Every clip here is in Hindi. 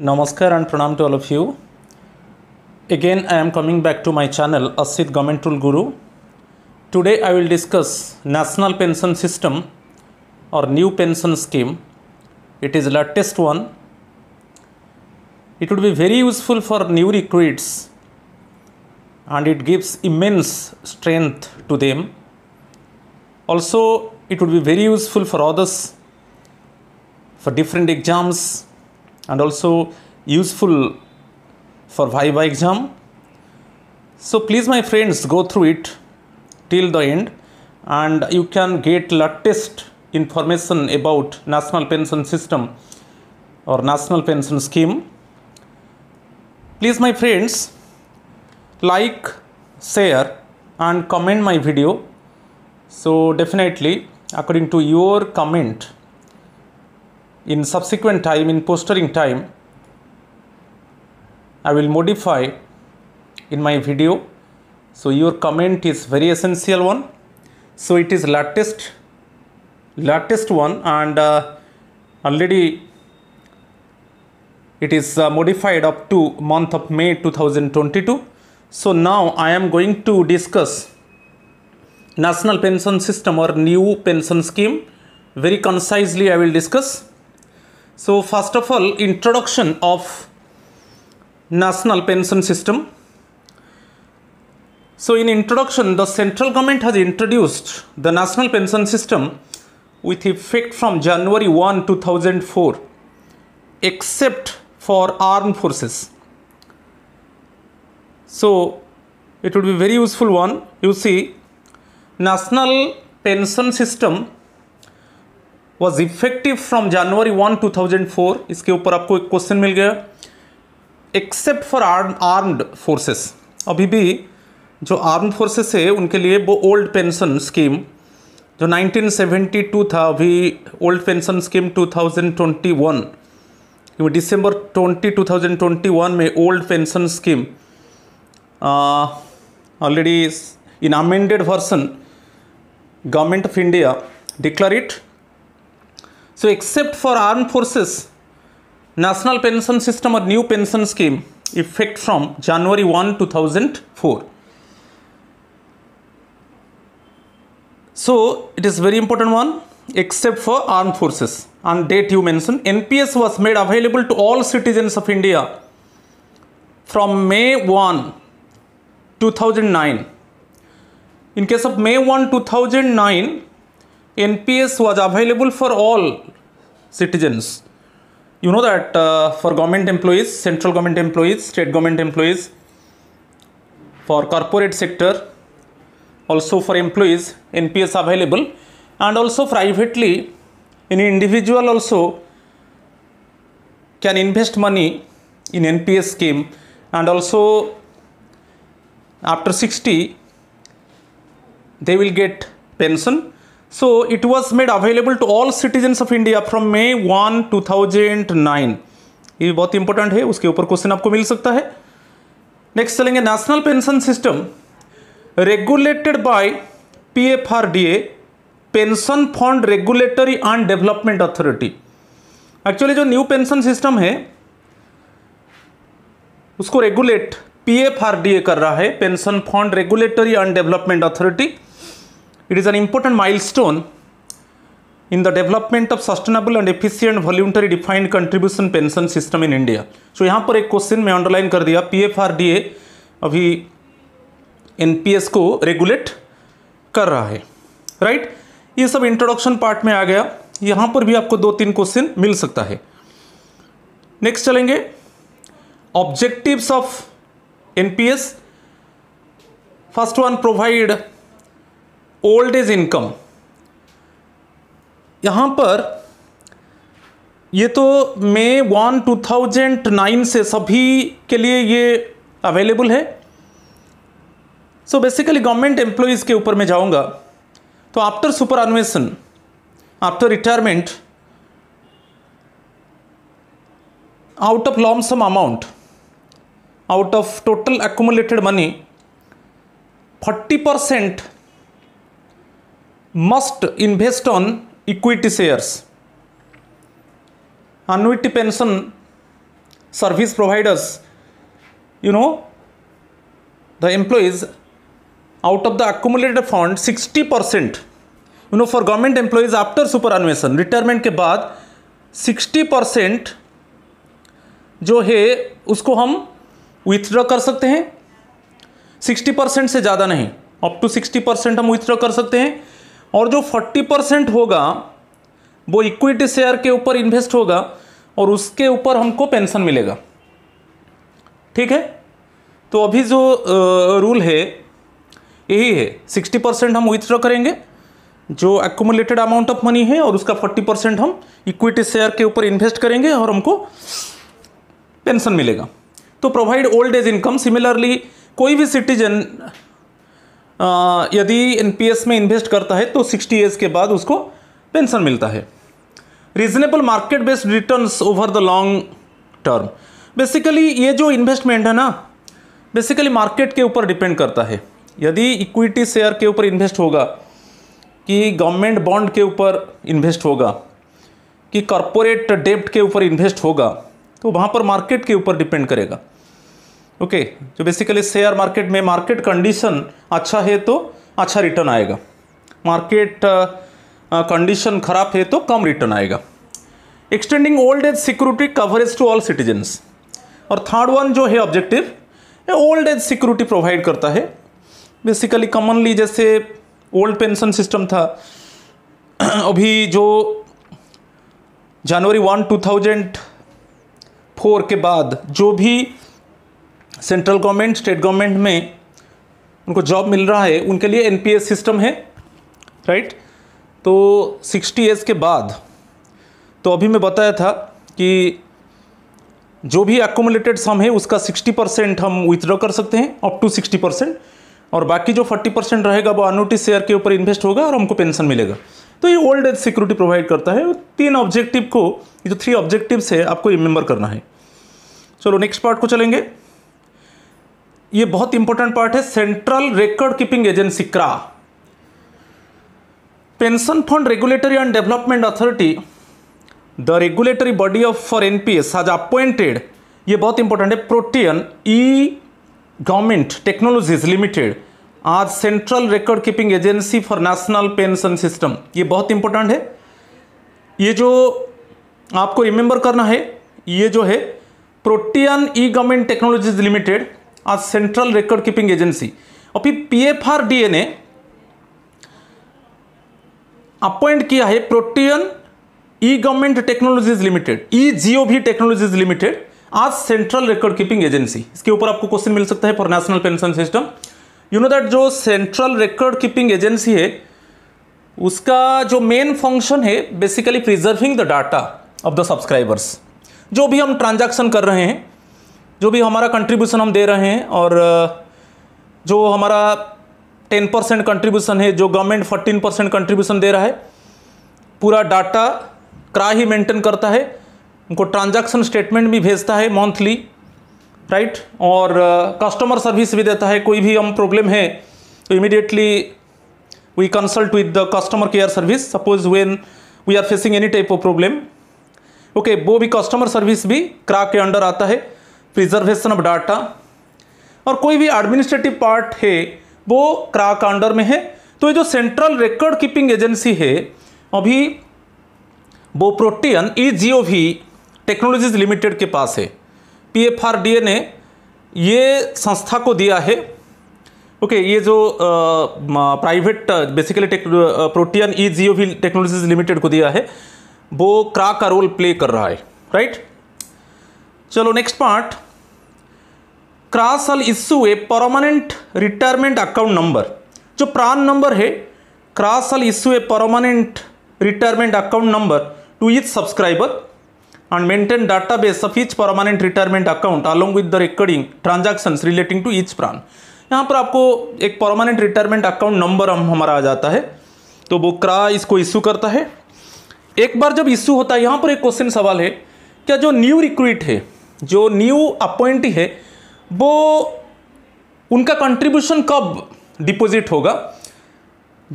Namaskar and pranam to all of you. Again, I am coming back to my channel Asit Government Tool Guru. Today, I will discuss National Pension System or New Pension Scheme. It is latest one. It would be very useful for new recruits and it gives immense strength to them. Also, it would be very useful for others for different exams and also useful for Viva exam. So please my friends go through it till the end and you can get latest information about national pension system or national pension scheme. Please my friends like, share and comment my video. So definitely according to your comment in subsequent time in posturing time I will modify in my video so your comment is very essential one so it is latest latest one and uh, already it is uh, modified up to month of May 2022 so now I am going to discuss national pension system or new pension scheme very concisely I will discuss so first of all introduction of national pension system. So in introduction the central government has introduced the national pension system with effect from January 1 2004 except for armed forces. So it would be very useful one you see national pension system was effective from January one two thousand four इसके ऊपर आपको एक क्वेश्चन मिल गया एक्सेप्ट फॉर आर्म्ड फोर्सेस अभी भी जो आर्म फोर्सेस है उनके लिए वो ओल्ड पेंशन स्कीम जो 1972 था अभी ओल्ड पेंशन स्कीम 2021 क्योंकि दिसंबर 20 2021 में old pension scheme already in amended version government of India declare it So except for armed forces, National Pension System or new pension scheme effect from January 1, 2004. So it is very important one except for armed forces. On date you mentioned NPS was made available to all citizens of India from May 1, 2009. In case of May 1, 2009, NPS was available for all citizens. You know that uh, for government employees, central government employees, state government employees, for corporate sector, also for employees, NPS available, and also privately, an individual also can invest money in NPS scheme, and also after 60, they will get pension so it So made available to all to of India from May one two thousand nine ये बहुत इंपॉर्टेंट है उसके ऊपर क्वेश्चन आपको मिल सकता है नेक्स्ट चलेंगे national pension system regulated by P F R D A pension fund regulatory and development authority actually जो न्यू पेंशन सिस्टम है उसको regulate P F R D A कर रहा है pension fund regulatory and development authority It is an important milestone in the development of sustainable and efficient voluntary defined contribution pension system in India. So यहाँ पर एक क्वेश्चन में अंडरलाइन कर दिया P F R D A अभी एन पी एस को रेगुलेट कर रहा है राइट right? ये सब इंट्रोडक्शन पार्ट में आ गया यहाँ पर भी आपको दो तीन क्वेश्चन मिल सकता है नेक्स्ट चलेंगे objectives of NPS first one provide old age income यहां पर ये तो May one two thousand nine से सभी के लिए ये अवेलेबल है सो बेसिकली गवर्नमेंट एम्प्लॉयज़ के ऊपर मैं जाऊंगा तो after superannuation after retirement out of long sum amount out of total total money forty percent must invest on equity shares annuity pension service providers you know the employees out of the accumulated fund sixty percent you know for government employees after superannuation retirement के बाद सिक्सटी परसेंट जो है उसको हम विथड्रॉ कर सकते हैं सिक्सटी परसेंट से ज़्यादा नहीं अप टू 60 परसेंट हम विथड्रॉ कर सकते हैं और जो 40 परसेंट होगा वो इक्विटी शेयर के ऊपर इन्वेस्ट होगा और उसके ऊपर हमको पेंशन मिलेगा ठीक है तो अभी जो रूल है यही है सिक्सटी परसेंट हम विथड्रॉ करेंगे जो एक्मुलेटेड अमाउंट ऑफ मनी है और उसका फोर्टी परसेंट हम इक्विटी शेयर के ऊपर इन्वेस्ट करेंगे और हमको पेंशन मिलेगा तो provide old age income similarly कोई भी सिटीजन यदि एनपीएस में इन्वेस्ट करता है तो सिक्सटी ईयर्स के बाद उसको पेंशन मिलता है reasonable market based return over the long term basically ये जो इन्वेस्टमेंट है ना बेसिकली मार्केट के ऊपर डिपेंड करता है यदि इक्विटी शेयर के ऊपर इन्वेस्ट होगा कि गवर्नमेंट बॉन्ड के ऊपर इन्वेस्ट होगा कि कॉरपोरेट डेप्ट के ऊपर इन्वेस्ट होगा तो वहाँ पर मार्केट के ऊपर डिपेंड करेगा ओके जो बेसिकली शेयर मार्केट में मार्केट कंडीशन अच्छा है तो अच्छा रिटर्न आएगा मार्केट कंडीशन uh, uh, खराब है तो कम रिटर्न आएगा extending old age security coverage to all citizens और थर्ड वन जो है ऑब्जेक्टिव ये ओल्ड एज सिक्योरिटी प्रोवाइड करता है बेसिकली कॉमनली जैसे ओल्ड पेंशन सिस्टम था अभी जो January one two thousand four के बाद जो भी सेंट्रल गवर्नमेंट स्टेट गवर्नमेंट में उनको जॉब मिल रहा है उनके लिए एन सिस्टम है राइट तो सिक्सटी एज के बाद तो अभी मैं बताया था कि जो भी एकोमुलेटेड सम है उसका 60 परसेंट हम विथड्रॉ कर सकते हैं अप टू 60 परसेंट और बाकी जो 40 परसेंट रहेगा वो अनोटिस शेयर के ऊपर इन्वेस्ट होगा और हमको पेंशन मिलेगा तो ये ओल्ड एज सिक्योरिटी प्रोवाइड करता है तीन ऑब्जेक्टिव को ये जो थ्री ऑब्जेक्टिव्स है आपको रिमेंबर करना है चलो नेक्स्ट पार्ट को चलेंगे ये बहुत इंपॉर्टेंट पार्ट है central record keeping agency CRA pension fund regulatory and development authority the regulatory body of for NPS P appointed ये बहुत इंपॉर्टेंट है Protean e government technologies limited आज central record keeping agency for national pension system ये बहुत इंपॉर्टेंट है ये जो आपको रिमेंबर करना है ये जो है Protean e government technologies limited central keeping agency अभी P F R D N ने अपॉइंट किया है Protean e government technologies limited e gov technologies limited आज सेंट्रल रिकॉर्ड कीपिंग एजेंसी इसके ऊपर आपको क्वेश्चन मिल सकता है for national pension system you know that जो सेंट्रल रिकॉर्ड कीपिंग एजेंसी है उसका जो मेन फंक्शन है basically preserving the data of the subscribers जो भी हम ट्रांजैक्शन कर रहे हैं जो भी हमारा कंट्रीब्यूशन हम दे रहे हैं और जो हमारा टेन परसेंट कंट्रीब्यूशन है जो गवर्नमेंट फोर्टीन परसेंट कंट्रीब्यूशन दे रहा है पूरा डाटा क्रा ही मेंटेन करता है उनको ट्रांजैक्शन स्टेटमेंट भी भेजता है मंथली राइट और कस्टमर सर्विस भी देता है कोई भी हम प्रॉब्लम है तो immediately we consult with the customer care service suppose when we are facing any type of problem okay वो भी कस्टमर सर्विस भी क्रा के अंडर आता है प्रिजर्वेशन ऑफ डाटा और कोई भी एडमिनिस्ट्रेटिव पार्ट है वो क्राक अंडर में है तो ये जो सेंट्रल रिकॉर्ड कीपिंग एजेंसी है अभी वो Protean e O V technologies limited के पास है P F R D A ने ये संस्था को दिया है ओके ये जो private basically Protean e O V technologies limited को दिया है वो क्रा का रोल प्ले कर रहा है राइट चलो नेक्स्ट पार्ट क्रास shall issue a permanent retirement account number जो प्रान नंबर है क्रास shall issue a permanent retirement account number to each subscriber maintain data base of each permanent retirement account along with the recording transactions relating to each PRAN यहाँ पर आपको एक परमानेंट रिटायरमेंट अकाउंट नंबर हम हमारा आ जाता है तो वो क्रा इसको इश्यू करता है एक बार जब इश्यू होता है यहाँ पर एक क्वेश्चन सवाल है क्या जो न्यू रिक्रूट है जो न्यू अपॉइंट है वो उनका कंट्रीब्यूशन कब डिपॉजिट होगा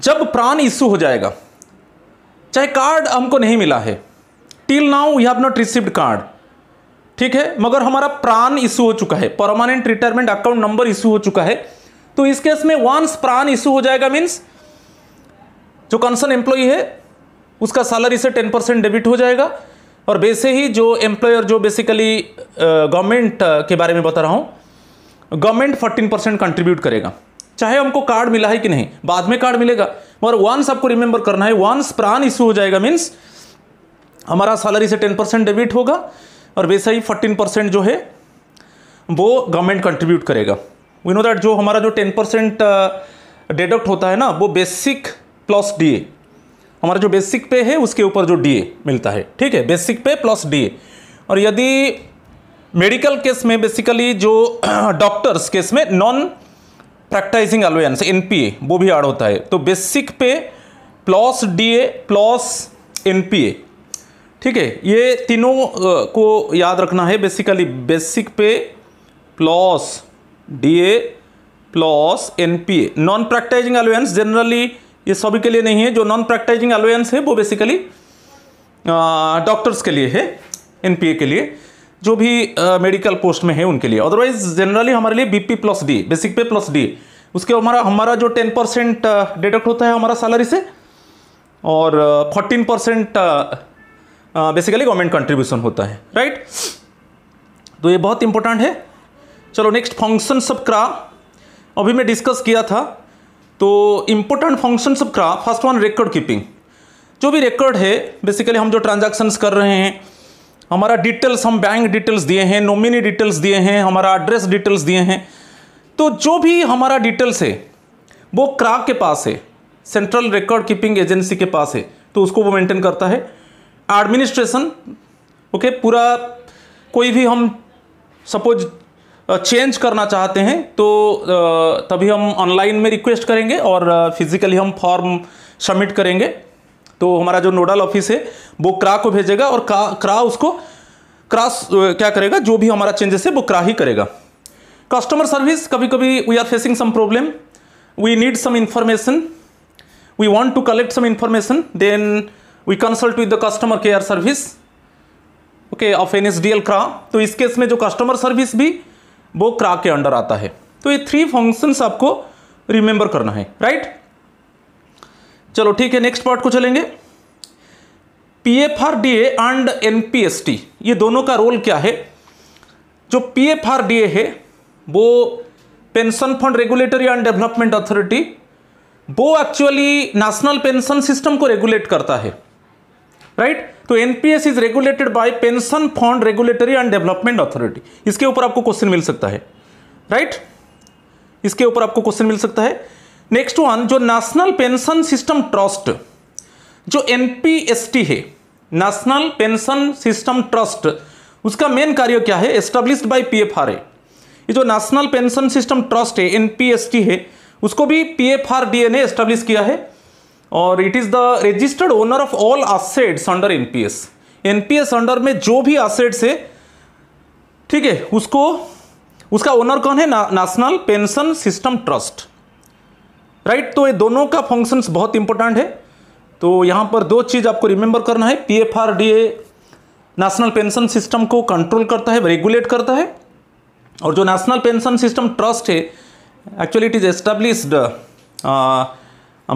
जब प्राण इशू हो जाएगा चाहे कार्ड हमको नहीं मिला है till now you have not received card ठीक है मगर हमारा प्राण इशू हो चुका है permanent retirement account number issue हो चुका है तो इस केस में वंस प्राण इशू हो जाएगा मीन्स जो कंसर्न एम्प्लॉई है उसका सैलरी से टेन परसेंट डेबिट हो जाएगा और वैसे ही जो एम्प्लॉयर जो बेसिकली गवर्नमेंट के बारे में बता रहा हूँ गवर्नमेंट फोर्टीन परसेंट कंट्रीब्यूट करेगा चाहे हमको कार्ड मिला है कि नहीं बाद में कार्ड मिलेगा मगर वंस आपको रिमेंबर करना है वंस प्राण इशू हो जाएगा मीन्स हमारा सैलरी से टेन परसेंट डेबिट होगा और वैसा ही फोर्टीन परसेंट जो है वो गवर्नमेंट कंट्रीब्यूट करेगा वी नो दैट जो हमारा जो टेन परसेंट डिडक्ट uh, होता है ना वो बेसिक प्लस डी हमारा जो बेसिक पे है उसके ऊपर जो डी मिलता है ठीक है बेसिक पे प्लस डी और यदि मेडिकल केस में बेसिकली जो डॉक्टर्स केस में नॉन प्रैक्टाइजिंग अलोयंस एनपीए वो भी ऐड होता है तो basic pay plus DA plus NPA ठीक है ये तीनों को याद रखना है basically basic pay plus DA plus NPA non practising allowance generally ये सभी के लिए नहीं है जो नॉन प्रैक्टाइजिंग अलोयंस है वो बेसिकली डॉक्टर्स के लिए है एनपीए के लिए जो भी मेडिकल पोस्ट में है उनके लिए अदरवाइज जनरली हमारे लिए BP plus D basic pay plus D उसके हमारा हमारा जो टेन परसेंट डिडक्ट होता है हमारा सैलरी से और fourteen percent basically government contribution होता है राइट तो ये बहुत इंपॉर्टेंट है चलो नेक्स्ट फंक्शन सब क्रा अभी मैं डिस्कस किया था तो इम्पोर्टेंट फंक्शन सब CRA first one record keeping जो भी रिकॉर्ड है बेसिकली हम जो ट्रांजेक्शन्स कर रहे हैं हमारा डिटेल्स हम बैंक डिटेल्स दिए हैं नोमिनी डिटेल्स दिए हैं हमारा एड्रेस डिटेल्स दिए हैं तो जो भी हमारा डिटेल्स है वो क्राक के पास है सेंट्रल रिकॉर्ड कीपिंग एजेंसी के पास है तो उसको वो मेंटेन करता है एडमिनिस्ट्रेशन ओके पूरा कोई भी हम सपोज चेंज करना चाहते हैं तो तभी हम ऑनलाइन में रिक्वेस्ट करेंगे और फिज़िकली हम फॉर्म सबमिट करेंगे तो हमारा जो नोडल ऑफिस है वो क्रा को भेजेगा और क्रा क्रा उसको क्रास क्या करेगा जो भी हमारा चेंजेस है वो क्रा ही करेगा कस्टमर सर्विस कभी कभी we are facing some problem we need some information we want to collect some information then we consult with the customer care service okay of N S D L CRA तो इस केस में जो कस्टमर सर्विस भी वो क्रा के अंडर आता है तो ये थ्री फंक्शंस आपको रिमेंबर करना है राइट right? चलो ठीक है नेक्स्ट पार्ट को चलेंगे पीएफआरडीए एंड एनपीएसटी ये दोनों का रोल क्या है जो पीएफआरडीए है वो pension fund regulatory and development authority वो एक्चुअली नेशनल पेंशन सिस्टम को रेगुलेट करता है राइट right? तो NPS is regulated by pension fund regulatory and development authority इसके ऊपर आपको क्वेश्चन मिल सकता है राइट right? इसके ऊपर आपको क्वेश्चन मिल सकता है नेक्स्ट वन जो नेशनल पेंशन सिस्टम ट्रस्ट जो एन है नेशनल पेंशन सिस्टम ट्रस्ट उसका मेन कार्य क्या है एस्टेब्लिश्ड बाय पीएफआरए ये जो नेशनल पेंशन सिस्टम ट्रस्ट है एनपीएसटी है उसको भी पीएफआरडीए ने एस्टेब्लिश किया है और it is the registered owner of all assets under NPS NPS under में जो भी असेट्स है ठीक है उसको उसका ओनर कौन है national pension system trust right तो ये दोनों का फंक्शंस बहुत इंपॉर्टेंट है तो यहाँ पर दो चीज़ आपको रिमेंबर करना है P F R D A national pension system को कंट्रोल करता है रेगुलेट करता है और जो नेशनल पेंशन सिस्टम ट्रस्ट है actually it is established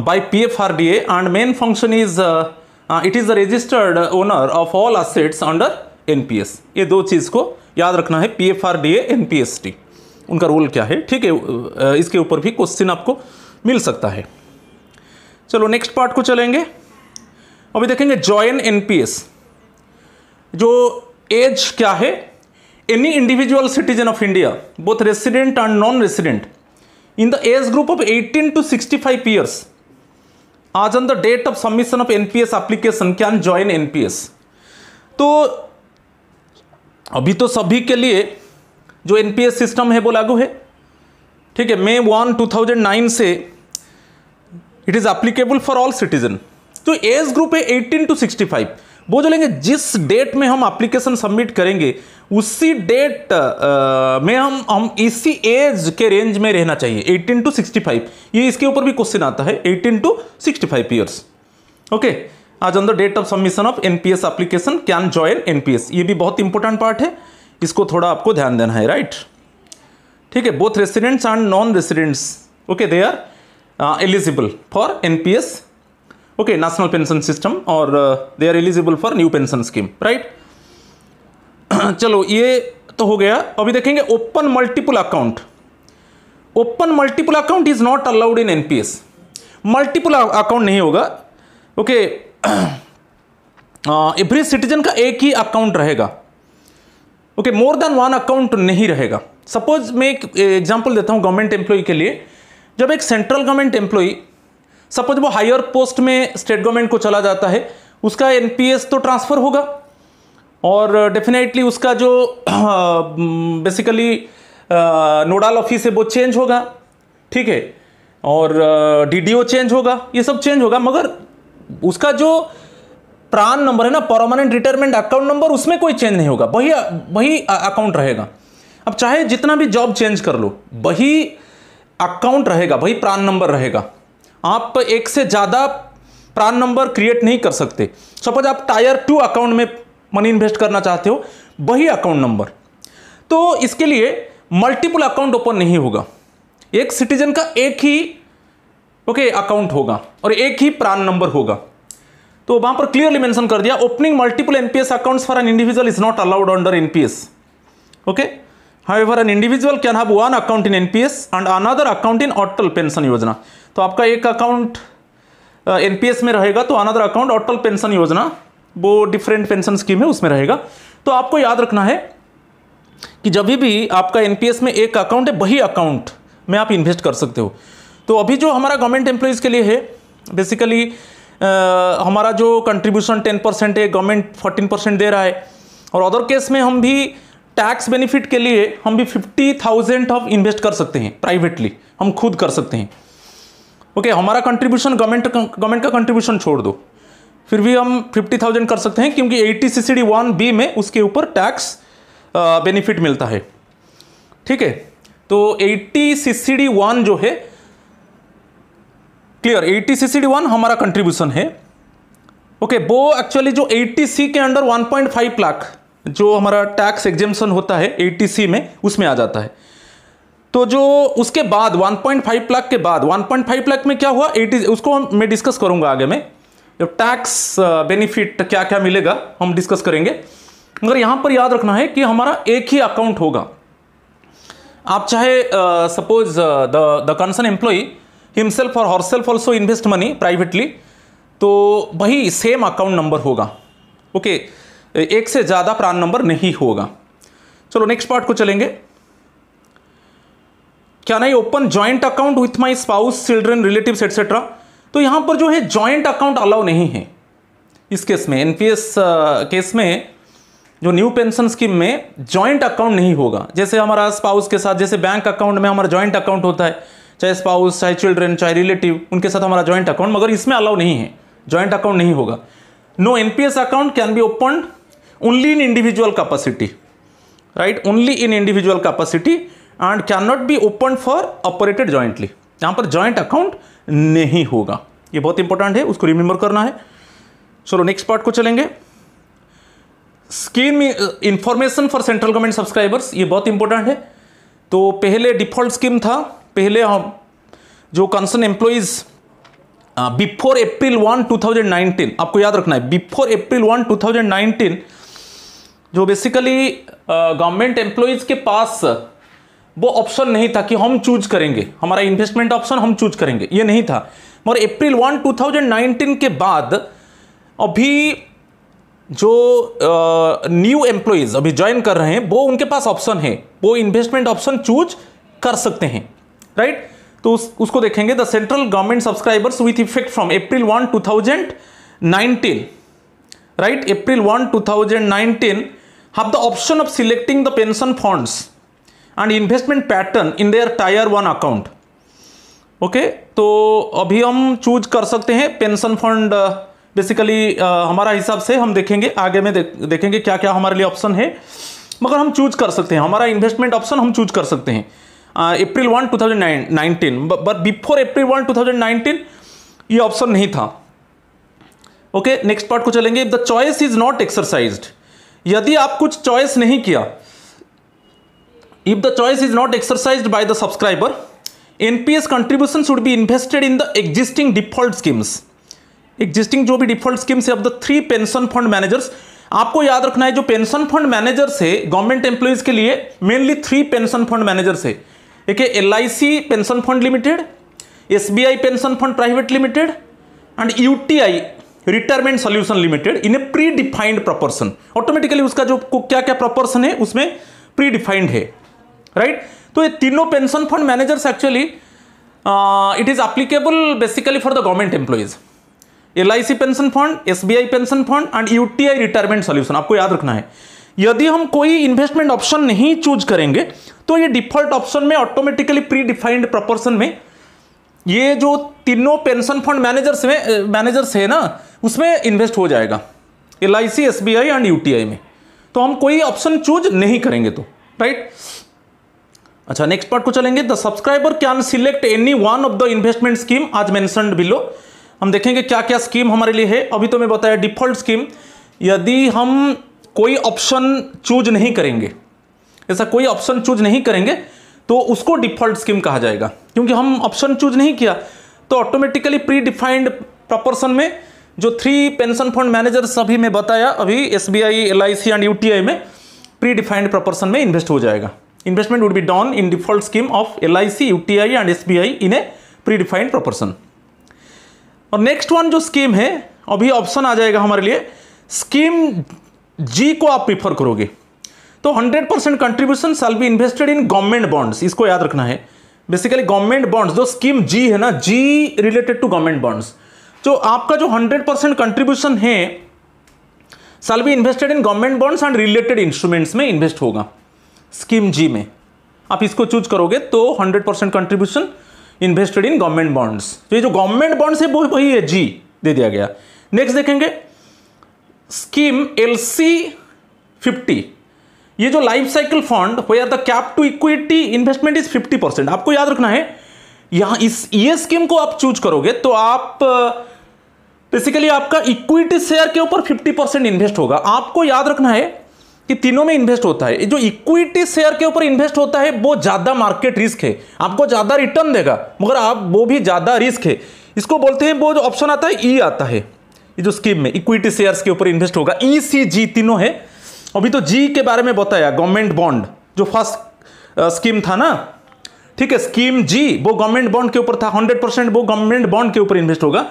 by P F R D and main function is it is the registered owner of all assets under N ये दो चीज़ को याद रखना है P F R D A N P S T उनका रोल क्या है ठीक है uh, इसके ऊपर भी क्वेश्चन आपको मिल सकता है चलो नेक्स्ट पार्ट को चलेंगे अभी देखेंगे जॉइन एनपीएस जो एज क्या है any individual citizen of India both resident and non resident in the age group of 18 to 65 years as on the date of submission of NPS application can join NPS तो अभी तो सभी के लिए जो एनपीएस सिस्टम है वो लागू है ठीक है मे वन 2009 से it is applicable for all citizen तो एज ग्रुप है एटीन टू 65 बोलेंगे जिस डेट में हम एप्लीकेशन सबमिट करेंगे उसी डेट में हम हम इसी एज के रेंज में रहना चाहिए 18 टू 65 ये इसके ऊपर भी क्वेश्चन आता है 18 to 65 five years okay as on date of submission of NPS application can join NPS ये भी बहुत इंपॉर्टेंट पार्ट है इसको थोड़ा आपको ध्यान देना है राइट ठीक है both residents and non residents okay they are uh, eligible for NPS, okay, national pension system और uh, they are eligible for new pension scheme, right? चलो ये तो हो गया अभी देखेंगे open multiple account open multiple account is not allowed in NPS multiple account नहीं होगा ओके एवरी सिटीजन का एक ही अकाउंट रहेगा okay more than one account नहीं रहेगा सपोज मैं एक एग्जांपल देता हूं गवर्नमेंट एम्प्लॉय के लिए जब एक सेंट्रल गवर्नमेंट एम्प्लॉई सपोज वो हायर पोस्ट में स्टेट गवर्नमेंट को चला जाता है उसका एनपीएस तो ट्रांसफ़र होगा और डेफिनेटली उसका जो बेसिकली नोडल ऑफिस है वो चेंज होगा ठीक है और डीडीओ चेंज होगा ये सब चेंज होगा मगर उसका जो प्राण नंबर है ना परमानेंट रिटायरमेंट अकाउंट नंबर उसमें कोई चेंज नहीं होगा वही वही अकाउंट रहेगा अब चाहे जितना भी जॉब चेंज कर लो वही अकाउंट रहेगा भाई प्रान नंबर रहेगा आप एक से ज़्यादा प्रान नंबर क्रिएट नहीं कर सकते सपोज आप टायर टू अकाउंट में मनी इन्वेस्ट करना चाहते हो वही अकाउंट नंबर तो इसके लिए मल्टीपल अकाउंट ओपन नहीं होगा एक सिटीजन का एक ही ओके अकाउंट होगा और एक ही प्रान नंबर होगा तो वहां पर क्लियरली मेंशन कर दिया opening multiple NPS accounts for an individual is not allowed under NPS okay However, an individual can have one account in NPS and another account in Atal pension Yojana तो आपका एक अकाउंट पी एस में रहेगा तो अनदर अकाउंट अटल पेंशन योजना वो डिफरेंट पेंशन स्कीम है उसमें रहेगा तो आपको याद रखना है कि जब भी आपका एस में एक अकाउंट है वही अकाउंट में आप इन्वेस्ट कर सकते हो तो अभी जो हमारा गवर्नमेंट एम्प्लॉयज़ के लिए है बेसिकली हमारा जो कंट्रीब्यूशन टेन परसेंट है गवर्नमेंट फोर्टीन परसेंट दे रहा है और अदर केस में हम भी टैक्स बेनिफिट के लिए हम भी फिफ्टी थाउजेंड ऑफ इन्वेस्ट कर सकते हैं प्राइवेटली हम खुद कर सकते हैं ओके okay, हमारा कंट्रीब्यूशन गवर्नमेंट गवर्नमेंट का कंट्रीब्यूशन छोड़ दो फिर भी हम फिफ्टी थाउजेंड कर सकते हैं क्योंकि eighty C C D one B में उसके ऊपर टैक्स बेनिफिट मिलता है ठीक है तो eighty C C D one जो है clear eighty C C D one हमारा कंट्रीब्यूशन है ओके okay, वो एक्चुअली जो एटी सी के under one point five lakh जो हमारा टैक्स एग्जेम्पन होता है ए में उसमें आ जाता है तो जो उसके बाद 1.5 लाख के बाद 1.5 लाख में क्या हुआ 80 उसको मैं डिस्कस करूंगा आगे में जब टैक्स बेनिफिट uh, क्या क्या मिलेगा हम डिस्कस करेंगे मगर यहाँ पर याद रखना है कि हमारा एक ही अकाउंट होगा आप चाहे suppose the the concern employ himself और herself also invest money privately तो वही सेम अकाउंट नंबर होगा ओके okay. एक से ज़्यादा प्राण नंबर नहीं होगा चलो नेक्स्ट पार्ट को चलेंगे क्या नहीं open joint account with my spouse children relative etcetera तो यहां पर जो है ज्वाइंट अकाउंट अलाउ नहीं है इस केस में एनपीएस केस uh, में जो न्यू पेंशन स्कीम में ज्वाइंट अकाउंट नहीं होगा जैसे हमारा स्पाउस के साथ जैसे बैंक अकाउंट में हमारा ज्वाइंट अकाउंट होता है चाहे स्पाउस चाहे चिल्ड्रन चाहे रिलेटिव उनके साथ हमारा ज्वाइंट अकाउंट मगर इसमें अलाउ नहीं है ज्वाइंट अकाउंट नहीं होगा no NPS account can be open only in individual capacity right only in individual capacity and cannot be opened for operated jointly यहाँ पर joint account नहीं होगा ये बहुत इंपॉर्टेंट है उसको रिमेंबर करना है चलो नेक्स्ट पार्ट को चलेंगे scheme information for central government subscribers ये बहुत इंपॉर्टेंट है तो पहले डिफॉल्ट स्कीम था पहले हम जो concern employees before April one 2019 आपको याद रखना है बिफोर अप्रैल वन 2019 जो बेसिकली गवर्नमेंट एम्प्लॉयज़ के पास वो ऑप्शन नहीं था कि हम चूज करेंगे हमारा इन्वेस्टमेंट ऑप्शन हम चूज करेंगे ये नहीं था मगर अप्रैल वन नाइनटीन के बाद अभी जो न्यू uh, एम्प्लॉयज़ अभी ज्वाइन कर रहे हैं वो उनके पास ऑप्शन है वो इन्वेस्टमेंट ऑप्शन चूज कर सकते हैं राइट right? तो उस, उसको देखेंगे the central government subscribers with effect from April one nineteen right April one nineteen have the option of selecting the pension funds and investment pattern in their tier one account okay okay, तो अभी हम चूज कर सकते हैं पेंशन फंड बेसिकली हमारा हिसाब से हम देखेंगे आगे में दे, देखेंगे क्या क्या हमारे लिए ऑप्शन है मगर हम चूज कर सकते हैं हमारा इन्वेस्टमेंट ऑप्शन हम चूज कर सकते हैं April one two thousand nineteen but before April one two thousand nineteen ये ऑप्शन नहीं था ओके नेक्स्ट पार्ट को चलेंगे if the choice is not exercised यदि आप कुछ चॉइस नहीं किया if the choice is not exercise by the subscriber NPS contribution should be invested in the existing default schemes existing जो भी डिफॉल्ट स्कीम्स है of the three pension fund managers आपको याद रखना है जो पेंशन फंड मैनेजर्स है गवर्नमेंट एम्प्लॉयज के लिए mainly three pension fund managers है एक है L pension fund limited S pension fund private limited and U retirement solution limited in a predefined proportion automatically उसका जो क्या क्या प्रपोर्सन है उसमें प्री डिफाइंड है राइट right? तो ये तीनों pension fund managers actually it is applicable basically for the government employees L I C pension fund S B I pension fund and U T I retirement solution आपको याद रखना है यदि हम कोई इन्वेस्टमेंट ऑप्शन नहीं चूज करेंगे तो ये डिफॉल्ट ऑप्शन में ऑटोमेटिकली प्री डिफाइंड प्रपोर्सन में ये जो तीनों पेंशन फंड मैनेजर्स में मैनेजर्स है ना उसमें इन्वेस्ट हो जाएगा L I C S B I and U T I में तो हम कोई ऑप्शन चूज नहीं करेंगे तो राइट अच्छा नेक्स्ट पार्ट को चलेंगे the subscriber can select any one of the investment scheme आज मैं बिलो हम देखेंगे क्या क्या स्कीम हमारे लिए है अभी तो मैं बताया डिफॉल्ट स्कीम यदि हम कोई ऑप्शन चूज नहीं करेंगे ऐसा कोई ऑप्शन चूज नहीं करेंगे तो उसको डिफॉल्ट स्कीम कहा जाएगा क्योंकि हम ऑप्शन चूज नहीं किया तो ऑटोमेटिकली प्री डिफाइंड प्रपोर्सन में जो थ्री पेंशन फंड मैनेजर सभी में बताया अभी S B I L I C and U T I में प्री डिफाइंड प्रपोर्सन में इन्वेस्ट हो जाएगा investment would be done in default scheme of L I C U T I and S B I in a predefined proportion और नेक्स्ट वन जो स्कीम है अभी ऑप्शन आ जाएगा हमारे लिए स्कीम जी को आप प्रीफर करोगे तो hundred percent contribution shall be invested in government bonds इसको याद रखना है बेसिकली गवर्नमेंट बॉन्ड्स जो स्कीम जी है ना G related to government bonds जो तो आपका जो 100 परसेंट कंट्रीब्यूशन है साल भी invested in government bonds and related instruments में इन्वेस्ट होगा स्कीम जी में आप इसको चूज करोगे तो 100 percent contribution invested in government bonds तो ये जो गवर्नमेंट बॉन्ड्स है वो वही है जी दे दिया गया नेक्स्ट देखेंगे स्कीम एल सी फिफ्टी ये जो लाइफ साइकिल फंड या the cap to equity investment is fifty percent आपको याद रखना है यहां इस ये स्कीम को आप चूज करोगे तो आप बेसिकली आपका इक्विटी शेयर के ऊपर 50 परसेंट इन्वेस्ट होगा आपको याद रखना है कि तीनों में इन्वेस्ट होता है जो इक्विटी शेयर के ऊपर इन्वेस्ट होता है वो ज़्यादा मार्केट रिस्क है आपको ज़्यादा रिटर्न देगा मगर आप वो भी ज़्यादा रिस्क है इसको बोलते हैं वो जो ऑप्शन आता है ई e आता है ये जो स्कीम में इक्विटी शेयर्स के ऊपर इन्वेस्ट होगा ई सी जी तीनों है अभी तो जी के बारे में बताया गवर्नमेंट बॉन्ड जो फर्स्ट स्कीम था ना ठीक है स्कीम जी वो गवर्नमेंट बॉन्ड के ऊपर था हंड्रेड परसेंट वो गवर्नमेंट बॉन्ड के ऊपर इन्वेस्ट होगा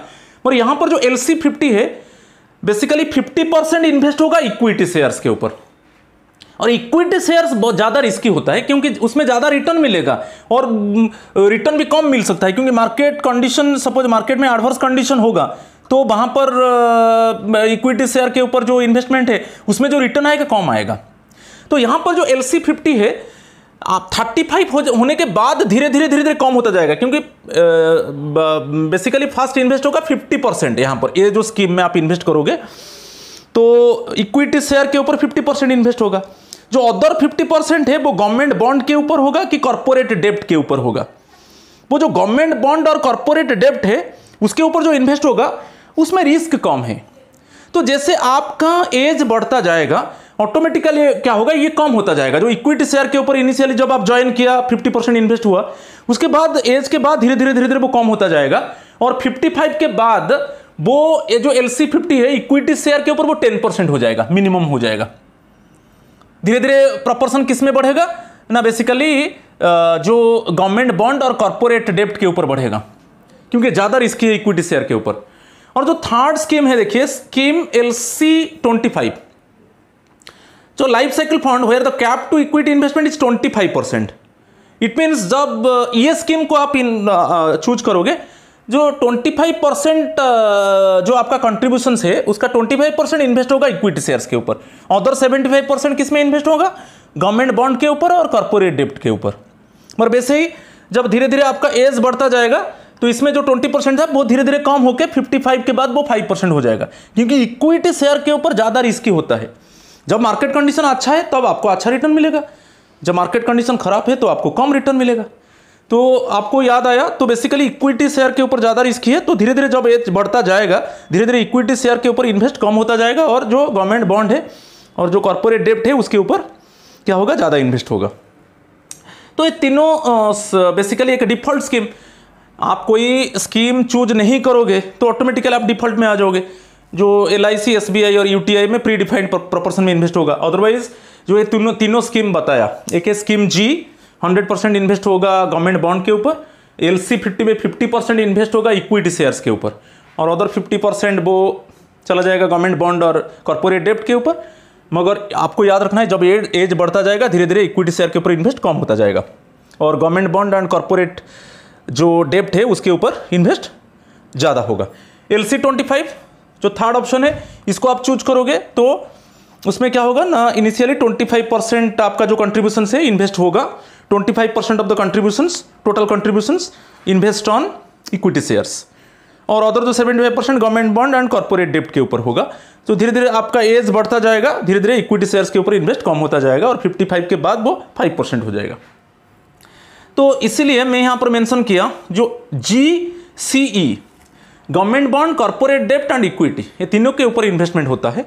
पर यहां पर जो एल सी फिफ्टी है बेसिकली फिफ्टी परसेंट इन्वेस्ट होगा इक्विटी शेयर्स के ऊपर और इक्विटी शेयर्स बहुत ज़्यादा रिस्की होता है क्योंकि उसमें ज़्यादा रिटर्न मिलेगा और रिटर्न भी कम मिल सकता है क्योंकि मार्केट कंडीशन सपोज मार्केट में एडवर्स कंडीशन होगा तो वहां पर इक्विटी शेयर के ऊपर जो इन्वेस्टमेंट है उसमें जो रिटर्न आएगा कम आएगा तो यहां पर जो एल सी फिफ्टी है आप थर्टी फाइव हो होने के बाद धीरे धीरे धीरे धीरे कम होता जाएगा क्योंकि बेसिकली फर्स्ट इन्वेस्ट होगा फिफ्टी परसेंट यहाँ पर ये जो स्कीम में आप इन्वेस्ट करोगे तो इक्विटी शेयर के ऊपर फिफ्टी परसेंट इन्वेस्ट होगा जो अदर फिफ्टी परसेंट है वो गवर्नमेंट बॉन्ड के ऊपर होगा कि कॉरपोरेट डेप्ट के ऊपर होगा वो जो गवर्नमेंट बॉन्ड और कॉरपोरेट डेप्ट है उसके ऊपर जो इन्वेस्ट होगा उसमें रिस्क कम है तो जैसे आपका एज बढ़ता जाएगा ऑटोमेटिकली क्या होगा ये कम होता जाएगा जो इक्विटी शेयर के ऊपर इनिशियली जब आप ज्वाइन किया 50 परसेंट इन्वेस्ट हुआ उसके बाद एज के बाद धीरे धीरे धीरे धीरे वो कम होता जाएगा और 55 के बाद वो ये जो एल सी है इक्विटी शेयर के ऊपर वो टेन परसेंट हो जाएगा मिनिमम हो जाएगा धीरे धीरे प्रपोर्सन किस में बढ़ेगा ना बेसिकली जो गवर्नमेंट बॉन्ड और कॉरपोरेट डेप्ट के ऊपर बढ़ेगा क्योंकि ज़्यादा रिस्क है इक्विटी शेयर के ऊपर और जो थर्ड स्कीम है देखिए scheme L C twenty five life cycle fund where the cap to equity investment is twenty five percent it means जब uh, ये स्कीम को आप इन चूज uh, uh, करोगे जो ट्वेंटी फाइव परसेंट जो आपका कंट्रीब्यूशन है उसका ट्वेंटी फाइव परसेंट इन्वेस्ट होगा इक्विटी शेयर्स के ऊपर अदर सेवेंटी फाइव परसेंट किस में इन्वेस्ट होगा गवर्नमेंट बॉन्ड के ऊपर और कॉर्पोरेट डेप्ट के ऊपर मगर वैसे ही जब धीरे धीरे आपका एज बढ़ता जाएगा तो इसमें जो 20 परसेंट था वो धीरे धीरे कम होकर 55 के बाद वो 5 परसेंट हो जाएगा क्योंकि इक्विटी शेयर के ऊपर ज़्यादा रिस्की होता है जब मार्केट कंडीशन अच्छा है तब आपको अच्छा रिटर्न मिलेगा जब मार्केट कंडीशन खराब है तो आपको कम रिटर्न मिलेगा तो आपको याद आया तो बेसिकली इक्विटी शेयर के ऊपर ज़्यादा रिस्क है तो धीरे धीरे जब एज बढ़ता जाएगा धीरे धीरे इक्विटी शेयर के ऊपर इन्वेस्ट कम होता जाएगा और जो गवर्नमेंट बॉन्ड है और जो कॉरपोरेट डेप्ट है उसके ऊपर क्या होगा ज़्यादा इन्वेस्ट होगा तो ये तीनों बेसिकली एक डिफॉल्ट स्कीम आप कोई स्कीम चूज नहीं करोगे तो ऑटोमेटिकली आप डिफॉल्ट में आ जाओगे जो L I C S B I और यू टी आई में प्री डिफाइंड प्रोपोर्शन में इन्वेस्ट होगा अदरवाइज जो ये तीनों तीनों स्कीम बताया एक है scheme G hundred percent invest होगा गवर्नमेंट बॉन्ड के ऊपर एल सी फिफ्टी में फिफ्टी परसेंट इन्वेस्ट होगा इक्विटी शेयर्स के ऊपर और अदर फिफ्टी परसेंट वो चला जाएगा गवर्नमेंट बॉन्ड और कॉरपोरेट डेप्ट के ऊपर मगर आपको याद रखना है जब एज एज बढ़ता जाएगा धीरे धीरे इक्विटी शेयर के ऊपर इन्वेस्ट कम होता जाएगा और गवर्नमेंट बॉन्ड एंड कॉरपोरेट जो डेप्ट है उसके ऊपर इन्वेस्ट ज़्यादा होगा एल सी ट्वेंटी फाइव जो थर्ड ऑप्शन है इसको आप चूज करोगे तो उसमें क्या होगा ना इनिशियली 25 परसेंट आपका जो कंट्रीब्यूशन है इन्वेस्ट होगा 25 percent of the contribution total contribution invest on equity shares और अदर जो seventy five percent government bond and corporate डेप्ट के ऊपर होगा तो धीरे धीरे आपका एज बढ़ता जाएगा धीरे धीरे इक्विटी शेयर्स के ऊपर इन्वेस्ट कम होता जाएगा और फाइव के बाद वो फाइव परसेंट हो जाएगा तो इसीलिए मैं यहाँ पर मैंशन किया जो G C E government bond corporate डेप्ट एंड इक्विटी ये तीनों के ऊपर इन्वेस्टमेंट होता है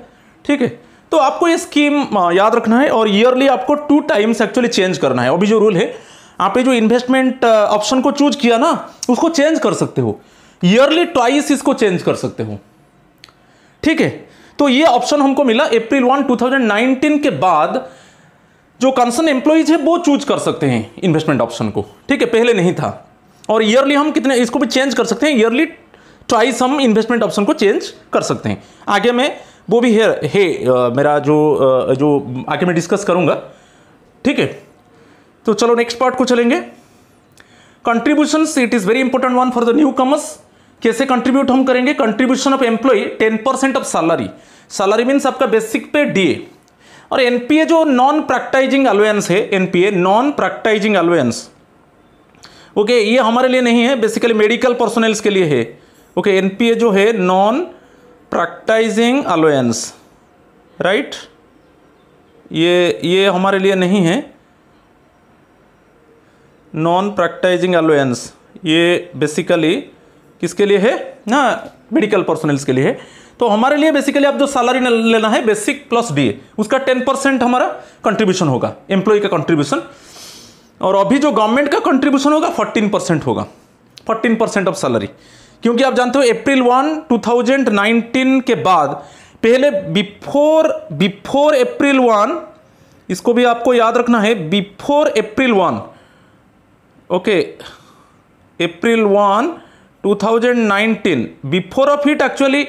ठीक है तो आपको ये स्कीम याद रखना है और ईयरली आपको टू टाइम्स एक्चुअली चेंज करना है अभी जो रूल है आपने जो इन्वेस्टमेंट ऑप्शन को चूज किया ना उसको चेंज कर सकते हो ईयरली ट्वाइस इसको चेंज कर सकते हो ठीक है तो ये ऑप्शन हमको मिला अप्रैल वन 2019 के बाद जो कंसर्न एम्प्लॉयज है वो चूज कर सकते हैं इन्वेस्टमेंट ऑप्शन को ठीक है पहले नहीं था और ईयरली हम कितने इसको भी चेंज कर सकते हैं ईयरली ट्वाइस हम इन्वेस्टमेंट ऑप्शन को चेंज कर सकते हैं आगे मैं वो भी है हे uh, मेरा जो आ, uh, जो आगे मैं डिस्कस करूँगा ठीक है तो चलो नेक्स्ट पार्ट को चलेंगे contribution it is very important one for the newcomers कैसे कंट्रीब्यूट हम करेंगे contribution of employ ten percent of salary salary means आपका बेसिक पे डीए और एनपीए जो नॉन प्रैक्टाइजिंग अलोएंस है NPA non practising allowance okay ये हमारे लिए नहीं है बेसिकली मेडिकल पर्सनल्स के लिए है ओके एनपीए जो है नॉन प्रैक्टाइजिंग अलोयंस राइट ये ये हमारे लिए नहीं है नॉन प्रैक्टाइजिंग अलोयंस ये बेसिकली किसके लिए है ना मेडिकल पर्सनल्स के लिए है तो हमारे लिए बेसिकली आप जो सैलरी लेना है बेसिक प्लस डी उसका टेन परसेंट हमारा कंट्रीब्यूशन होगा एम्प्लॉय का कंट्रीब्यूशन और अभी जो गवर्नमेंट का कंट्रीब्यूशन होगा फोर्टीन परसेंट होगा फोर्टीन परसेंट ऑफ सैलरी क्योंकि आप जानते हो अप्रैल वन 2019 के बाद पहले बिफोर बिफोर अप्रैल वन इसको भी आपको याद रखना है before April one okay April one 2019 before of it actually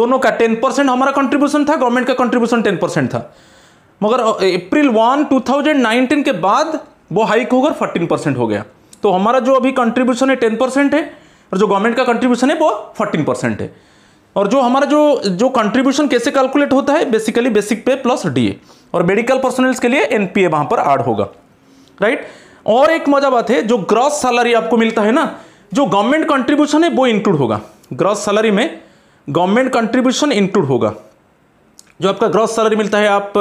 दोनों का 10 परसेंट हमारा कंट्रीब्यूशन था गवर्नमेंट का कंट्रीब्यूशन 10 परसेंट था मगर अप्रैल वन 2019 के बाद वो हाइक होकर 14 परसेंट हो गया तो हमारा जो अभी कंट्रीब्यूशन है 10 परसेंट है और जो गवर्नमेंट का कंट्रीब्यूशन है वो फोर्टीन परसेंट है और जो हमारा जो जो कंट्रीब्यूशन कैसे कैलकुलेट होता है basically basic pay plus DA और मेडिकल पर्सनल्स के लिए एनपीए वहां पर ऐड होगा राइट और एक मजा बात है जो ग्रॉस सैलरी आपको मिलता है ना जो गवर्नमेंट कंट्रीब्यूशन है वो इंक्लूड होगा ग्रॉस सैलरी में गवर्नमेंट कंट्रीब्यूशन इंक्लूड होगा जो आपका ग्रॉस सैलरी मिलता है आप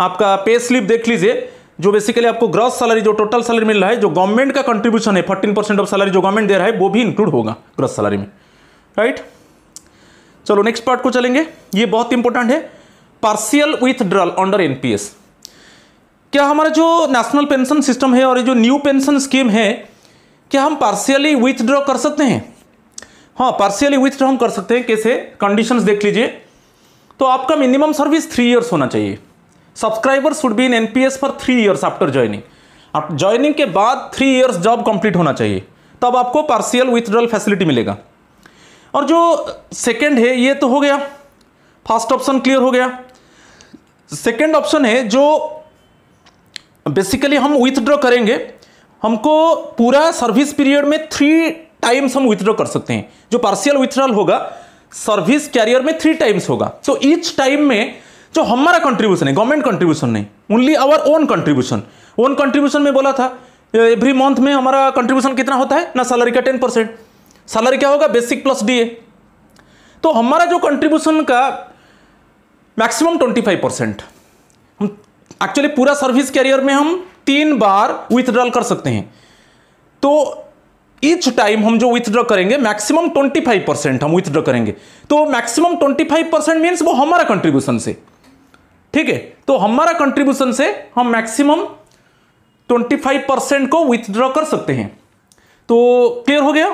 आपका पे स्लिप देख लीजिए जो बेसिकली आपको ग्रॉस सैलरी जो टोटल सैलरी मिल रहा है जो गवर्नमेंट का कंट्रीब्यूशन है फोर्टीन परसेंट ऑफ सैलरी जो गवर्नमेंट दे रहा है वो भी इंक्लूड होगा ग्रॉस सैलरी में राइट चलो नेक्स्ट पार्ट को चलेंगे ये बहुत इंपॉर्टेंट है विथ विथड्रॉल अंडर एनपीएस क्या हमारा जो नेशनल पेंशन सिस्टम है और ये जो न्यू पेंशन स्कीम है क्या हम पार्सियली विथड्रॉ कर सकते हैं हाँ पार्शियली विथड्रॉ हम कर सकते हैं कैसे कंडीशंस देख लीजिए तो आपका मिनिमम सर्विस थ्री ईयर्स होना चाहिए subscriber should be in NPS for three years after joining आप ज्वाइनिंग के बाद थ्री ईयर्स जॉब कंप्लीट होना चाहिए तब आपको पार्सियल विथड्रॉल फैसिलिटी मिलेगा और जो सेकेंड है ये तो हो गया फर्स्ट ऑप्शन क्लियर हो गया सेकेंड ऑप्शन है जो बेसिकली हम विथड्रॉ करेंगे हमको पूरा सर्विस पीरियड में थ्री टाइम्स हम विथड्रॉ कर सकते हैं जो पार्सियल विथड्रॉल होगा सर्विस कैरियर में थ्री टाइम्स होगा सो ईच टाइम में जो हमारा कंट्रीब्यूशन है गवर्नमेंट कंट्रीब्यूशन नहीं only our own contribution own contribution में बोला था एवरी मंथ में हमारा कंट्रीब्यूशन कितना होता है ना सैलरी का टेन परसेंट सैलरी क्या होगा बेसिक प्लस डी तो हमारा जो कंट्रीब्यूशन का मैक्सिमम ट्वेंटी फाइव परसेंट हम एक्चुअली पूरा सर्विस कैरियर में हम तीन बार विथड्रॉल कर सकते हैं तो ईच टाइम हम जो विथड्रॉ करेंगे मैक्सिमम ट्वेंटी फाइव परसेंट हम विथड्रॉ करेंगे तो maximum twenty five percent means वो हमारा कंट्रीब्यूशन से ठीक है तो हमारा कंट्रीब्यूशन से हम मैक्सिमम 25 परसेंट को विथड्रॉ कर सकते हैं तो क्लियर हो गया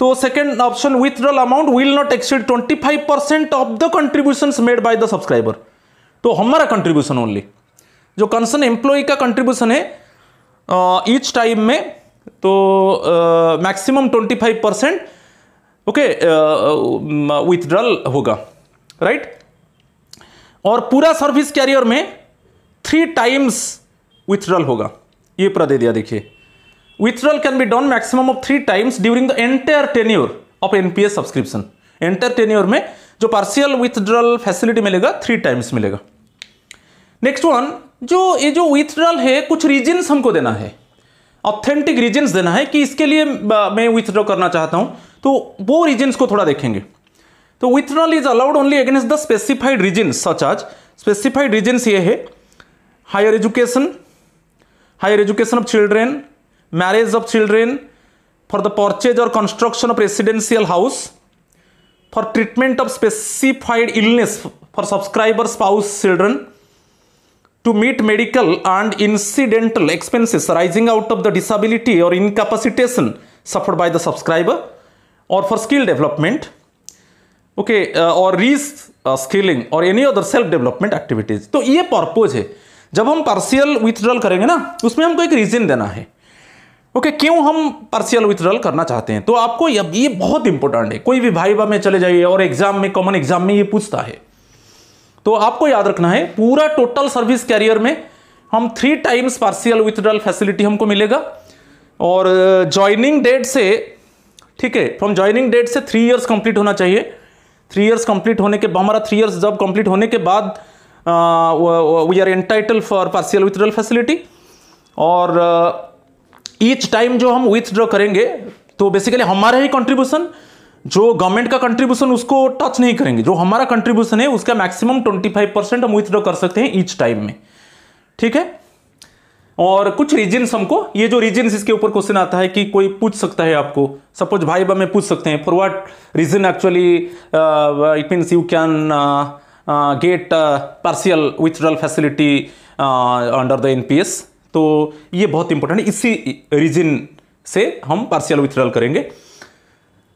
तो second option withdrawal amount will not exceed 25 percent of the contribution made by the subscriber तो हमारा कंट्रीब्यूशन ओनली जो कंसर्न एम्प्लॉय का कंट्रीब्यूशन है ईच टाइम में तो maximum twenty five percent okay withdrawal होगा राइट right? और पूरा सर्विस कैरियर में थ्री टाइम्स विथड्रल होगा ये पूरा दे दिया देखिए withdrawal can be done maximum of three times during the entire tenure of NPS subscription entire tenure में जो पार्सियल विथड्रल फैसिलिटी मिलेगा थ्री टाइम्स मिलेगा नेक्स्ट वन जो ये जो विथड्रॉल है कुछ रीजन्स हमको देना है ऑथेंटिक रीजन्स देना है कि इसके लिए मैं विथड्रॉ करना चाहता हूँ तो वो रीजन्स को थोड़ा देखेंगे तो withdrawal is allowed only against the specified reason such as specified reasons ये है higher education higher education of children marriage of children for the purchase और construction of residential house for treatment of specified illness for subscriber spouse children to meet medical and incidental expenses arising out of the disability or incapacitation suffered by the subscriber or for skill development okay और री स्किलिंग और any other self development activities तो ये पर्पोज है जब हम पार्सियल विथड्रॉल करेंगे ना उसमें हमको एक रीजन देना है ओके okay, क्यों हम पार्सियल विथड्रॉल करना चाहते हैं तो आपको ये बहुत इंपॉर्टेंट है कोई भी भाईवा में चले जाइए और एग्जाम में कॉमन एग्जाम में ये पूछता है तो आपको याद रखना है पूरा टोटल सर्विस कैरियर में हम three times partial withdrawal facility हमको मिलेगा और ज्वाइनिंग uh, डेट से ठीक है फ्रॉम ज्वाइनिंग डेट से थ्री ईयर्स कंप्लीट होना चाहिए थ्री इयर्स कंप्लीट होने के हमारा थ्री इयर्स जॉब कंप्लीट होने के बाद we are entitle for partial withdrawal facility और ईच uh, टाइम जो हम विथड्रॉ करेंगे तो बेसिकली हमारा ही कंट्रीब्यूशन जो गवर्नमेंट का कंट्रीब्यूशन उसको टच नहीं करेंगे जो हमारा कंट्रीब्यूशन है उसका मैक्सिमम 25 परसेंट हम विथड्रॉ कर सकते हैं ईच टाइम में ठीक है और कुछ रीजन्स हमको ये जो रीजन्स इसके ऊपर क्वेश्चन आता है कि कोई पूछ सकता है आपको सपोज भाई बहन में पूछ सकते हैं for what reason actually it means you can get partial withdrawal facility under the NPS तो ये बहुत इंपॉर्टेंट है इसी रीजन से हम पार्सियल विथड्रॉल करेंगे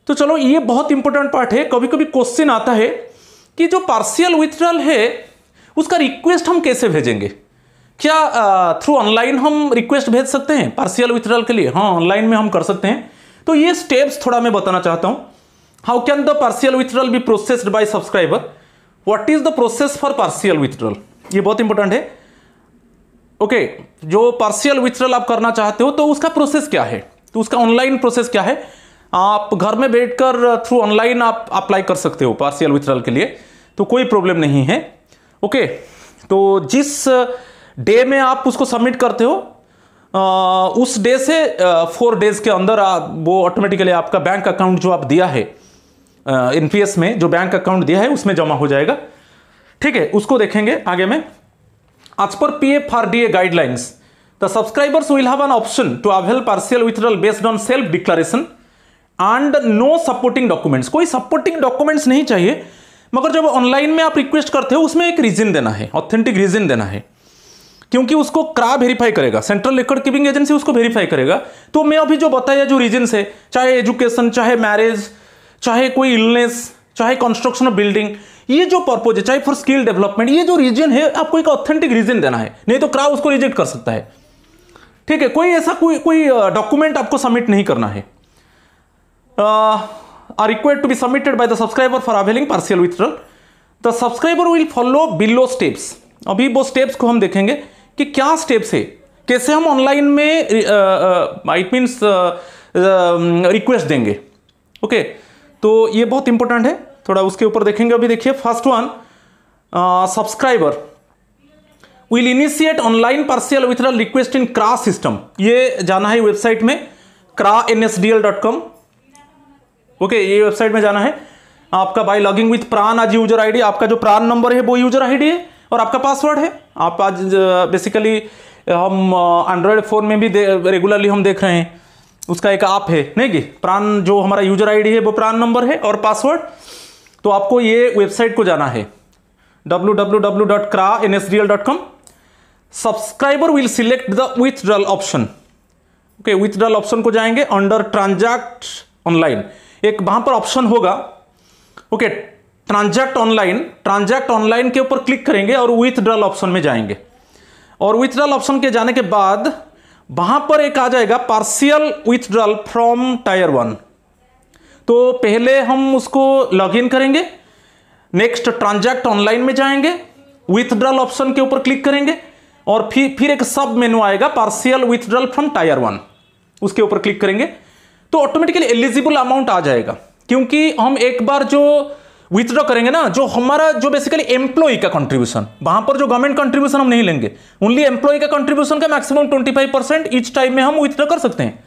तो चलो ये बहुत इंपॉर्टेंट पार्ट है कभी कभी क्वेश्चन आता है कि जो पार्सियल विथड्रॉल है उसका रिक्वेस्ट हम कैसे भेजेंगे क्या थ्रू ऑनलाइन हम रिक्वेस्ट भेज सकते हैं पार्सियल विथड्रॉल के लिए हाँ ऑनलाइन में हम कर सकते हैं तो ये स्टेप्स थोड़ा मैं बताना चाहता हूँ how can the partial withdrawal be processed by subscriber what is the process for partial withdrawal ये बहुत इंपॉर्टेंट है ओके okay, जो पार्सियल विथड्रॉल आप करना चाहते हो तो उसका प्रोसेस क्या है तो उसका ऑनलाइन प्रोसेस क्या है आप घर में बैठ थ्रू ऑनलाइन आप अप्लाई कर सकते हो पार्सियल विथड्रॉल के लिए तो कोई प्रॉब्लम नहीं है ओके okay, तो जिस डे में आप उसको सबमिट करते हो उस डे से फोर डेज के अंदर वो ऑटोमेटिकली आपका बैंक अकाउंट जो आप दिया है एनपीएस में जो बैंक अकाउंट दिया है उसमें जमा हो जाएगा ठीक है उसको देखेंगे आगे में as per P F R D A guidelines the subscribers will have an option to avail partial withdrawal based on self declaration and no supporting documents कोई सपोर्टिंग डॉक्यूमेंट्स नहीं चाहिए मगर जब ऑनलाइन में आप रिक्वेस्ट करते हो उसमें एक रीजन देना है ऑथेंटिक रीजन देना है क्योंकि उसको क्रा वेरीफाई करेगा सेंट्रल रिकॉर्ड कीपिंग एजेंसी उसको वेरीफाई करेगा तो मैं अभी जो बताया जो रीजन है चाहे एजुकेशन चाहे मैरिज चाहे कोई इलनेस चाहे कंस्ट्रक्शन ऑफ बिल्डिंग ये जो पर्पोज है चाहे फॉर स्किल डेवलपमेंट ये जो रीजन है आपको एक ऑथेंटिक रीजन देना है नहीं तो क्रा उसको रिजेक्ट कर सकता है ठीक है कोई ऐसा कोई कोई डॉक्यूमेंट आपको सबमिट नहीं करना है are required to be submitted by the subscriber for availing partial withdrawal the subscriber will follow below steps अभी वो स्टेप्स को हम देखेंगे कि क्या स्टेप्स है कैसे हम ऑनलाइन में इट मीन्स रिक्वेस्ट देंगे ओके okay, तो ये बहुत इंपॉर्टेंट है थोड़ा उसके ऊपर देखेंगे अभी देखिए first one subscriber will initiate online partial with request in CRA system ये जाना है वेबसाइट में CRA N S D L dot com okay ये वेबसाइट में जाना है आपका बाय लॉगिंग विथ प्राण आज यूजर आईडी आपका जो प्राण नंबर है वो यूजर आईडी है और आपका पासवर्ड है आप आज बेसिकली हम एंड्रॉयड फ़ोन में भी रेगुलरली हम देख रहे हैं उसका एक ऐप है नहीं कि प्राण जो हमारा यूजर आईडी है वो प्राण नंबर है और पासवर्ड तो आपको ये वेबसाइट को जाना है W W W dot CRA N S D L dot com subscriber will select the withdrawal option okay withdrawal option को जाएंगे अंडर ट्रांजैक्ट ऑनलाइन एक वहां पर ऑप्शन होगा okay okay, transact online transact online के ऊपर क्लिक करेंगे और विथड्रॉल ऑप्शन में जाएंगे और विथड्रॉल ऑप्शन के जाने के बाद वहां पर एक आ जाएगा partial withdrawal from tier one तो पहले हम उसको लॉगिन करेंगे नेक्स्ट ट्रांजैक्ट ऑनलाइन में जाएंगे विथड्रॉल ऑप्शन के ऊपर क्लिक करेंगे और फिर फिर एक सब मेनू आएगा partial withdrawal from tier one उसके ऊपर क्लिक करेंगे तो ऑटोमेटिकली एलिजिबल अमाउंट आ जाएगा क्योंकि हम एक बार जो विथड्रॉ करेंगे ना जो हमारा जो बेसिकली एम्प्लॉय का कंट्रीब्यूशन वहां पर जो गवर्नमेंट कंट्रीब्यूशन हम नहीं लेंगे ओनली एम्प्लॉय का कंट्रीब्यूशन का मैक्सिमम 25 परसेंट इच टाइम में हम विथड्रॉ कर सकते हैं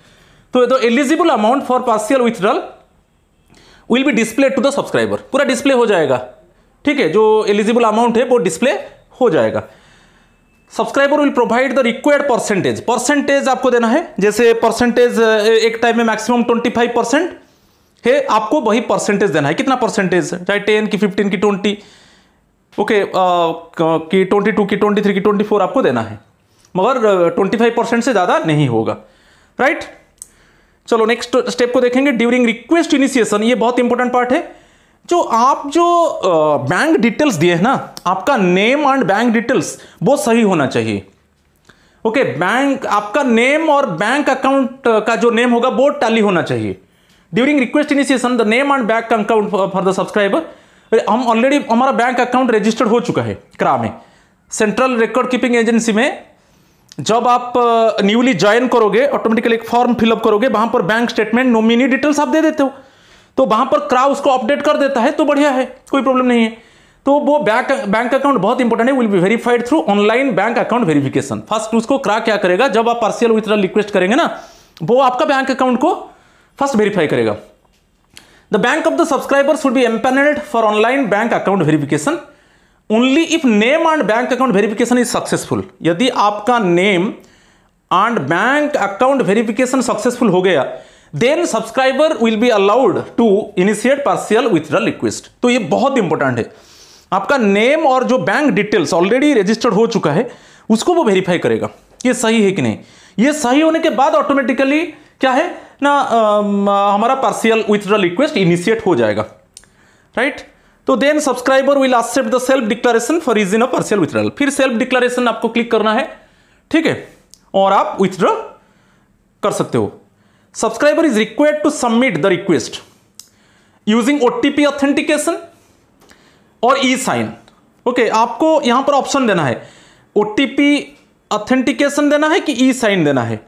तो तो eligible amount for partial withdrawal will be display to the subscriber पूरा डिस्प्ले हो जाएगा ठीक है जो एलिजिबल अमाउंट है वो डिस्प्ले हो जाएगा subscriber will provide the required percentage percentage आपको देना है जैसे परसेंटेज एक टाइम में मैक्सिमम फाइव परसेंट है आपको वही परसेंटेज देना है कितना परसेंटेज चाहे टेन की फिफ्टीन की ट्वेंटी ओके की ट्वेंटी टू की ट्वेंटी थ्री की ट्वेंटी फोर आपको देना है मगर ट्वेंटी फाइव परसेंट से ज़्यादा नहीं होगा राइट चलो नेक्स्ट स्टेप को देखेंगे ड्यूरिंग रिक्वेस्ट इनिशिएशन ये बहुत इंपॉर्टेंट पार्ट है जो आप जो बैंक डिटेल्स दिए हैं ना आपका नेम एंड बैंक डिटेल्स वो सही होना चाहिए ओके बैंक आपका नेम और बैंक अकाउंट का जो नेम होगा वो टैली होना चाहिए during request initiation the name and bank account for the subscriber हम ऑलरेडी हमारा बैंक अकाउंट रजिस्टर्ड हो चुका है क्रा में सेंट्रल रिकॉर्ड कीपिंग एजेंसी में जब आप न्यूली ज्वाइन करोगे ऑटोमेटिकली एक फॉर्म फिलअप करोगे वहां पर बैंक स्टेटमेंट नोमिनी डिटेल्स आप दे देते हो तो वहां पर क्रा उसको अपडेट कर देता है तो बढ़िया है कोई प्रॉब्लम नहीं है तो वो बैंक बैंक अकाउंट बहुत इंपॉर्टेंट है will be verified through online bank account verification first उसको क्रा क्या करेगा जब आप पार्सियल विथ्रा रिक्वेस्ट करेंगे ना वो आपका बैंक अकाउंट को फर्स्ट वेरीफाई करेगा the bank of the subscriber should be empanelled for online bank account verification only if name and bank account verification is successful यदि आपका name and bank account verification successful हो गया then subscriber will be allowed to initiate partial with the request तो ये बहुत इंपॉर्टेंट है आपका नेम और जो बैंक डिटेल्स ऑलरेडी रजिस्टर्ड हो चुका है उसको वो वेरीफाई करेगा ये सही है कि नहीं ये सही होने के बाद ऑटोमेटिकली क्या है ना आ, हमारा पार्सियल विथड्रॉल रिक्वेस्ट इनिशिएट हो जाएगा राइट right? तो then subscriber will accept the self declaration for is in partial withdrawal फिर सेल्फ डिक्लेरेशन आपको क्लिक करना है ठीक है और आप विथड्रॉ कर सकते हो subscriber is required to submit the request using OTP authentication और ई साइन ओके आपको यहां पर ऑप्शन देना है ओटीपी ऑथेंटिकेशन देना है कि ई साइन देना है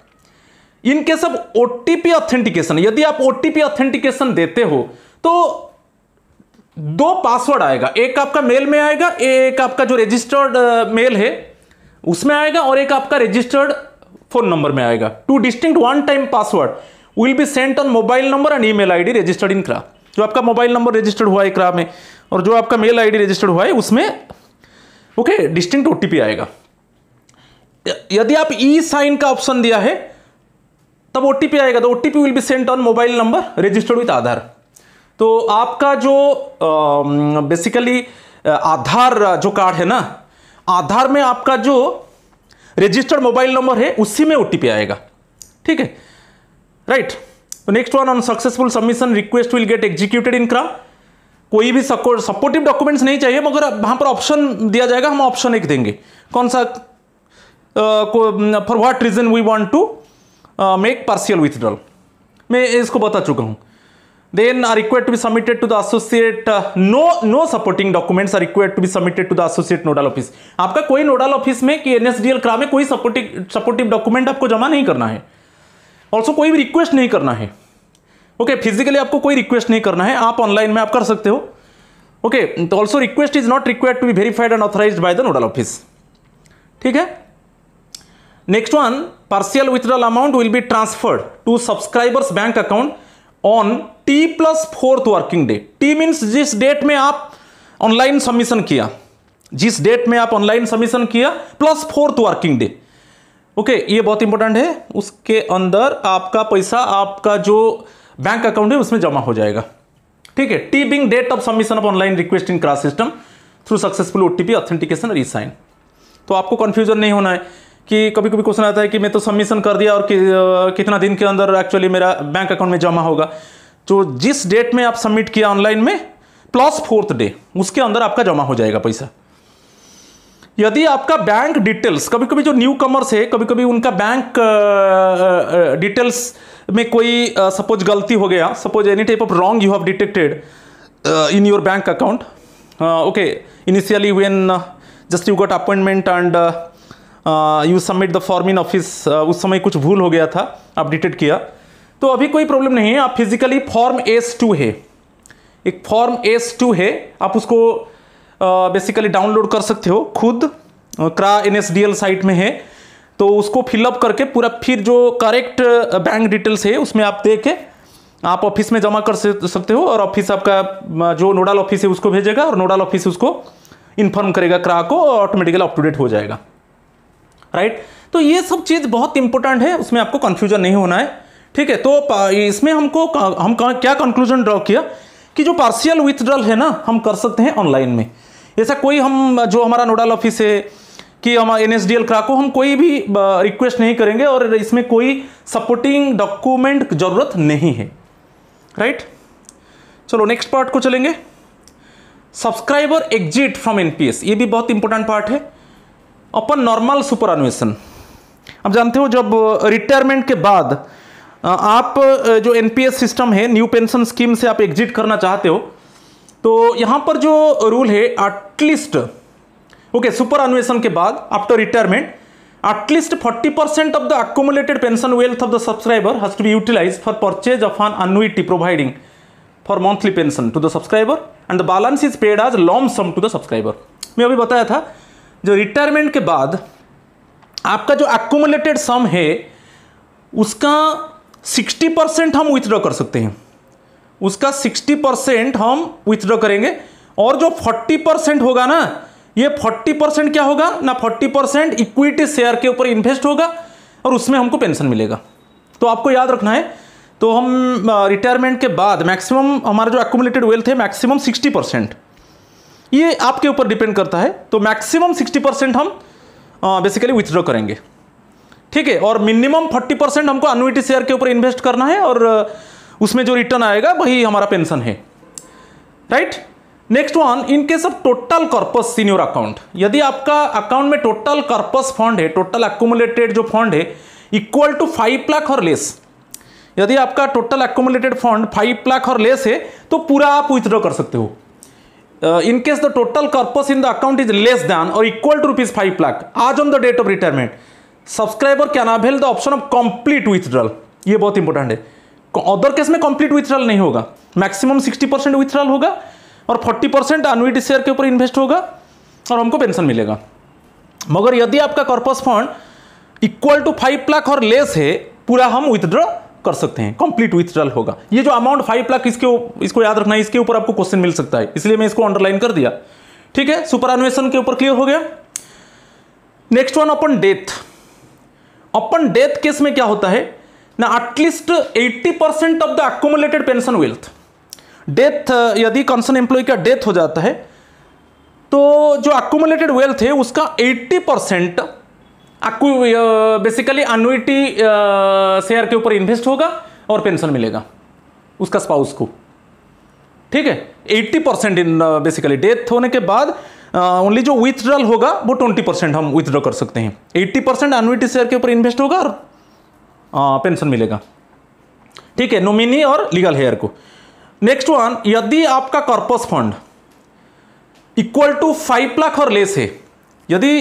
in case of OTP authentication यदि आप ओटीपी ऑथेंटिकेशन देते हो तो दो पासवर्ड आएगा एक आपका मेल में आएगा एक आपका जो रजिस्टर्ड मेल है उसमें आएगा और एक आपका रजिस्टर्ड फोन नंबर में आएगा two distinct one time password will be sent on mobile number and email ID registered in CRA जो आपका मोबाइल नंबर रजिस्टर्ड हुआ है क्रा में और जो आपका मेल आईडी रजिस्टर्ड हुआ है उसमें ओके डिस्टिंक्ट ओटीपी आएगा यदि आप ई साइन का ऑप्शन दिया है तब ओ आएगा तो O will be sent on mobile number registered with Aadhaar तो आपका जो बेसिकली आधार जो कार्ड है ना आधार में आपका जो रजिस्टर्ड मोबाइल नंबर है उसी में ओ आएगा ठीक है right next one on successful submission request will get executed in क्राम कोई भी सपोर्टिव डॉक्यूमेंट्स नहीं चाहिए मगर वहां पर ऑप्शन दिया जाएगा हम ऑप्शन एक देंगे कौन सा for what reason we want to make partial withdrawal मैं इसको बता चुका हूँ then are required to be submitted to the associate no no supporting documents are are to be submitted to the associate nodal office आपका कोई नोडल ऑफिस में कि एल क्रा में कोई सपोर्टिंग सपोर्टिव डॉक्यूमेंट आपको जमा नहीं करना है ऑल्सो कोई भी रिक्वेस्ट नहीं करना है ओके okay, फिजिकली आपको कोई रिक्वेस्ट नहीं करना है आप ऑनलाइन में आप कर सकते हो ओके तो also request is not required to be verified and authorise by the nodal office ठीक है next one partial withdrawal amount will be transferred to subscribers bank account on t plus fourth working day. t means जिस डेट में आप ऑनलाइन सबमिशन किया जिस डेट में आप ऑनलाइन सबमिशन किया plus fourth working day okay ये बहुत इंपॉर्टेंट है उसके अंदर आपका पैसा आपका जो बैंक अकाउंट है उसमें जमा हो जाएगा ठीक है T being date of submission of online request in CRA's system through successful OTP authentication रिसाइन तो आपको कंफ्यूजन नहीं होना है कि कभी कभी क्वेश्चन आता है कि मैं तो सबमिशन कर दिया और कि, कितना दिन के अंदर एक्चुअली मेरा बैंक अकाउंट में जमा होगा तो जिस डेट में आप सबमिट किया ऑनलाइन में प्लस फोर्थ डे उसके अंदर आपका जमा हो जाएगा पैसा यदि आपका बैंक डिटेल्स कभी कभी जो न्यू कमर्स है कभी कभी उनका बैंक डिटेल्स में कोई सपोज गलती हो गया suppose any type of wrong you have detected in your bank account okay initially when just you got appointment and you submit the form in office उस समय कुछ भूल हो गया था अपडेटेड किया तो अभी कोई प्रॉब्लम नहीं है आप फिजिकली फॉर्म एस टू है एक फॉर्म एस टू है आप उसको बेसिकली uh, डाउनलोड कर सकते हो खुद CRA N S D L site में है तो उसको फिलअप करके पूरा फिर जो करेक्ट बैंक डिटेल्स है उसमें आप दे के आप ऑफिस में जमा कर सकते हो और ऑफिस आपका uh, जो नोडल ऑफिस है उसको भेजेगा और नोडल ऑफिस उसको इन्फॉर्म करेगा क्रा को और ऑटोमेटिकली अपटूडेट डेट हो जाएगा राइट तो ये सब चीज़ बहुत इंपॉर्टेंट है उसमें आपको कन्फ्यूजन नहीं होना है ठीक है तो इसमें हमको हम क्या कंक्लूजन ड्रॉ किया कि जो पार्शियल विथड्रॉल है ना हम कर सकते हैं ऑनलाइन में ऐसा कोई हम जो हमारा नोडल ऑफिस है कि हम एन एस को हम कोई भी रिक्वेस्ट नहीं करेंगे और इसमें कोई सपोर्टिंग डॉक्यूमेंट ज़रूरत नहीं है राइट चलो नेक्स्ट पार्ट को चलेंगे सब्सक्राइबर एग्जिट फ्रॉम एनपीएस ये भी बहुत इंपॉर्टेंट पार्ट है अपन नॉर्मल सुपर एनुएसन आप जानते हो जब रिटायरमेंट uh, के बाद uh, आप uh, जो एनपीएस सिस्टम है न्यू पेंशन स्कीम से आप एग्जिट करना चाहते हो तो यहां पर जो रूल है एटलीस्ट ओके सुपर अनुएशन के बाद after retirement at least 40 percent of the accumulated pension wealth of the subscriber has to be utilise for purchase of an annuity providing for monthly pension to the subscriber and the balance is paid as long sum to the subscriber मैं अभी बताया था जो रिटायरमेंट के बाद आपका जो एक्मुलेटेड सम है उसका 60 परसेंट हम विथड्रॉ कर सकते हैं उसका 60 परसेंट हम विथड्रॉ करेंगे और जो 40 परसेंट होगा ना ये 40 परसेंट क्या होगा ना 40 परसेंट इक्विटी शेयर के ऊपर इन्वेस्ट होगा और उसमें हमको पेंशन मिलेगा तो आपको याद रखना है तो हम रिटायरमेंट के बाद मैक्सिमम हमारा जो एक्मुलेटेड वेल्थ है मैक्सिमम 60 परसेंट ये आपके ऊपर डिपेंड करता है तो मैक्सिमम 60 परसेंट हम बेसिकली विथड्रॉ करेंगे ठीक है और मिनिमम 40 परसेंट हमको अनुटी शेयर के ऊपर इन्वेस्ट करना है और उसमें जो रिटर्न आएगा वही हमारा पेंशन है right next one in case of total corpus senior account यदि आपका अकाउंट में टोटल कॉर्पस फंड है टोटल एक्मुलेटेड जो फंड है equal to five lakh or less यदि आपका total accumulated fund five lakh or less है तो पूरा आप विथड्रॉ कर सकते हो in case the total corpus in the account is less than or equal to rupees five lakh as on the date of retirement subscriber can avail the option of complete withdrawal ये बहुत इंपॉर्टेंट है अदर केस में कंप्लीट विथड्रॉल नहीं होगा मैक्सिमम सिक्सटी परसेंट विथड्रॉल होगा और फोर्टी परसेंट अनविटी शेयर के ऊपर इन्वेस्ट होगा और हमको पेंशन मिलेगा मगर यदि आपका corpus fund equal to five lakh or less है पूरा हम विथड्रॉ कर सकते हैं कंप्लीट विथड्रॉल होगा ये जो अमाउंट फाइव लाख इसके इसको याद रखना है इसके ऊपर आपको क्वेश्चन मिल सकता है इसलिए मैं इसको अंडरलाइन कर दिया ठीक है सुपर अनुवेशन के ऊपर क्लियर हो गया next one upon death upon death case में क्या होता है ना at least eighty percent of the accumulated pension wealth death यदि कंसर्न एम्प्लॉय का डेथ हो जाता है तो जो अकोमुलेटेड वेल्थ है उसका eighty percent basically annuity share के ऊपर इन्वेस्ट होगा और पेंशन मिलेगा उसका स्पाउस को ठीक है 80 परसेंट इन बेसिकली डेथ होने के बाद ओनली जो विथड्रॉल होगा वो 20 परसेंट हम विथड्रॉ कर सकते हैं 80 परसेंट अनुटी शेयर के ऊपर इन्वेस्ट होगा और पेंशन मिलेगा ठीक है नोमिनी और लीगल हेयर को नेक्स्ट वन यदि आपका corpus fund equal to five lakh or less है यदि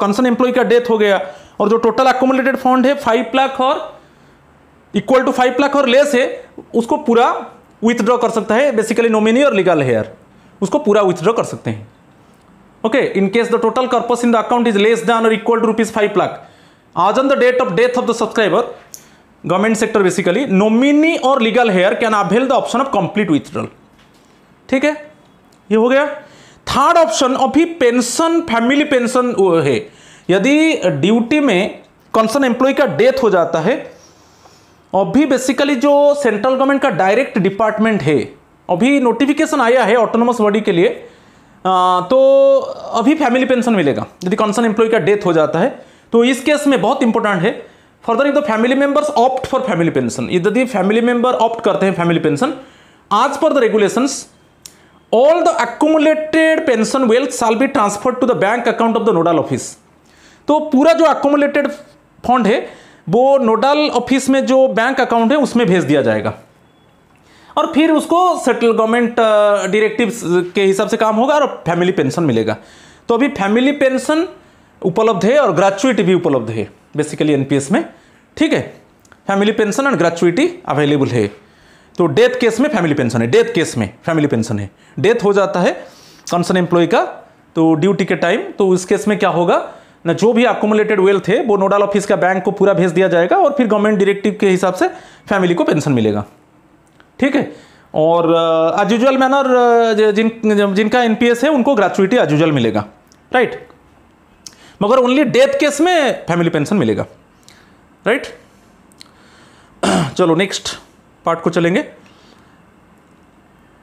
कंसर्न एम्प्लॉय का डेथ हो गया और जो टोटल अकोमोलेटेड फंड है फाइव लाख और equal to five lakh or less है उसको पूरा विथड्रॉ कर सकता है बेसिकली नोमिनी और लीगल हेयर उसको पूरा विथड्रॉ कर सकते हैं okay in case the total corpus in the account is less than or equal to rupees five lakh as on the date of death of the subscriber government sector basically nominee और legal heir can avail the option of complete withdrawal ठीक है ये हो गया थर्ड ऑप्शन अभी पेंशन फैमिली पेंशन है यदि ड्यूटी में कंसर्न एम्प्लॉय का डेथ हो जाता है अभी बेसिकली जो सेंट्रल गवर्नमेंट का डायरेक्ट डिपार्टमेंट है अभी नोटिफिकेशन आया है ऑटोनोमस बॉडी के लिए आ, तो अभी फैमिली पेंशन मिलेगा यदि कंसर्न एम्प्लॉय का डेथ हो जाता है तो इस केस में बहुत इंपॉर्टेंट है further if the family members opt for family pension यदि फैमिली मेंबर ऑप्ट करते हैं family pension as per the regulations all the accumulated pension wealth shall be transferred to the bank account of the nodal office तो पूरा जो accumulated फंड है वो नोडल ऑफिस में जो बैंक अकाउंट है उसमें भेज दिया जाएगा और फिर उसको सेटल गवर्नमेंट डायरेक्टिव के हिसाब से काम होगा और फैमिली पेंशन मिलेगा तो अभी फैमिली पेंशन उपलब्ध है और ग्रेचुइटी भी उपलब्ध है बेसिकली एनपीएस में ठीक है family pension and gratuity available है तो डेथ केस में फैमिली पेंशन है डेथ केस में फैमिली पेंशन है डेथ हो जाता है कंसर्न एम्प्लॉय का तो ड्यूटी के टाइम तो उस केस में क्या होगा ना जो भी अकोमोलेटेड वेल्थ है वो नोडल ऑफिस का बैंक को पूरा भेज दिया जाएगा और फिर गवर्नमेंट डायरेक्टिव के हिसाब से फैमिली को पेंशन मिलेगा ठीक है और एज यूजल मैनर जिन जिनका एनपीएस है उनको ग्रेचुअटी एज यूजल मिलेगा राइट मगर ओनली डेथ केस में फैमिली पेंशन मिलेगा राइट चलो नेक्स्ट पार्ट को चलेंगे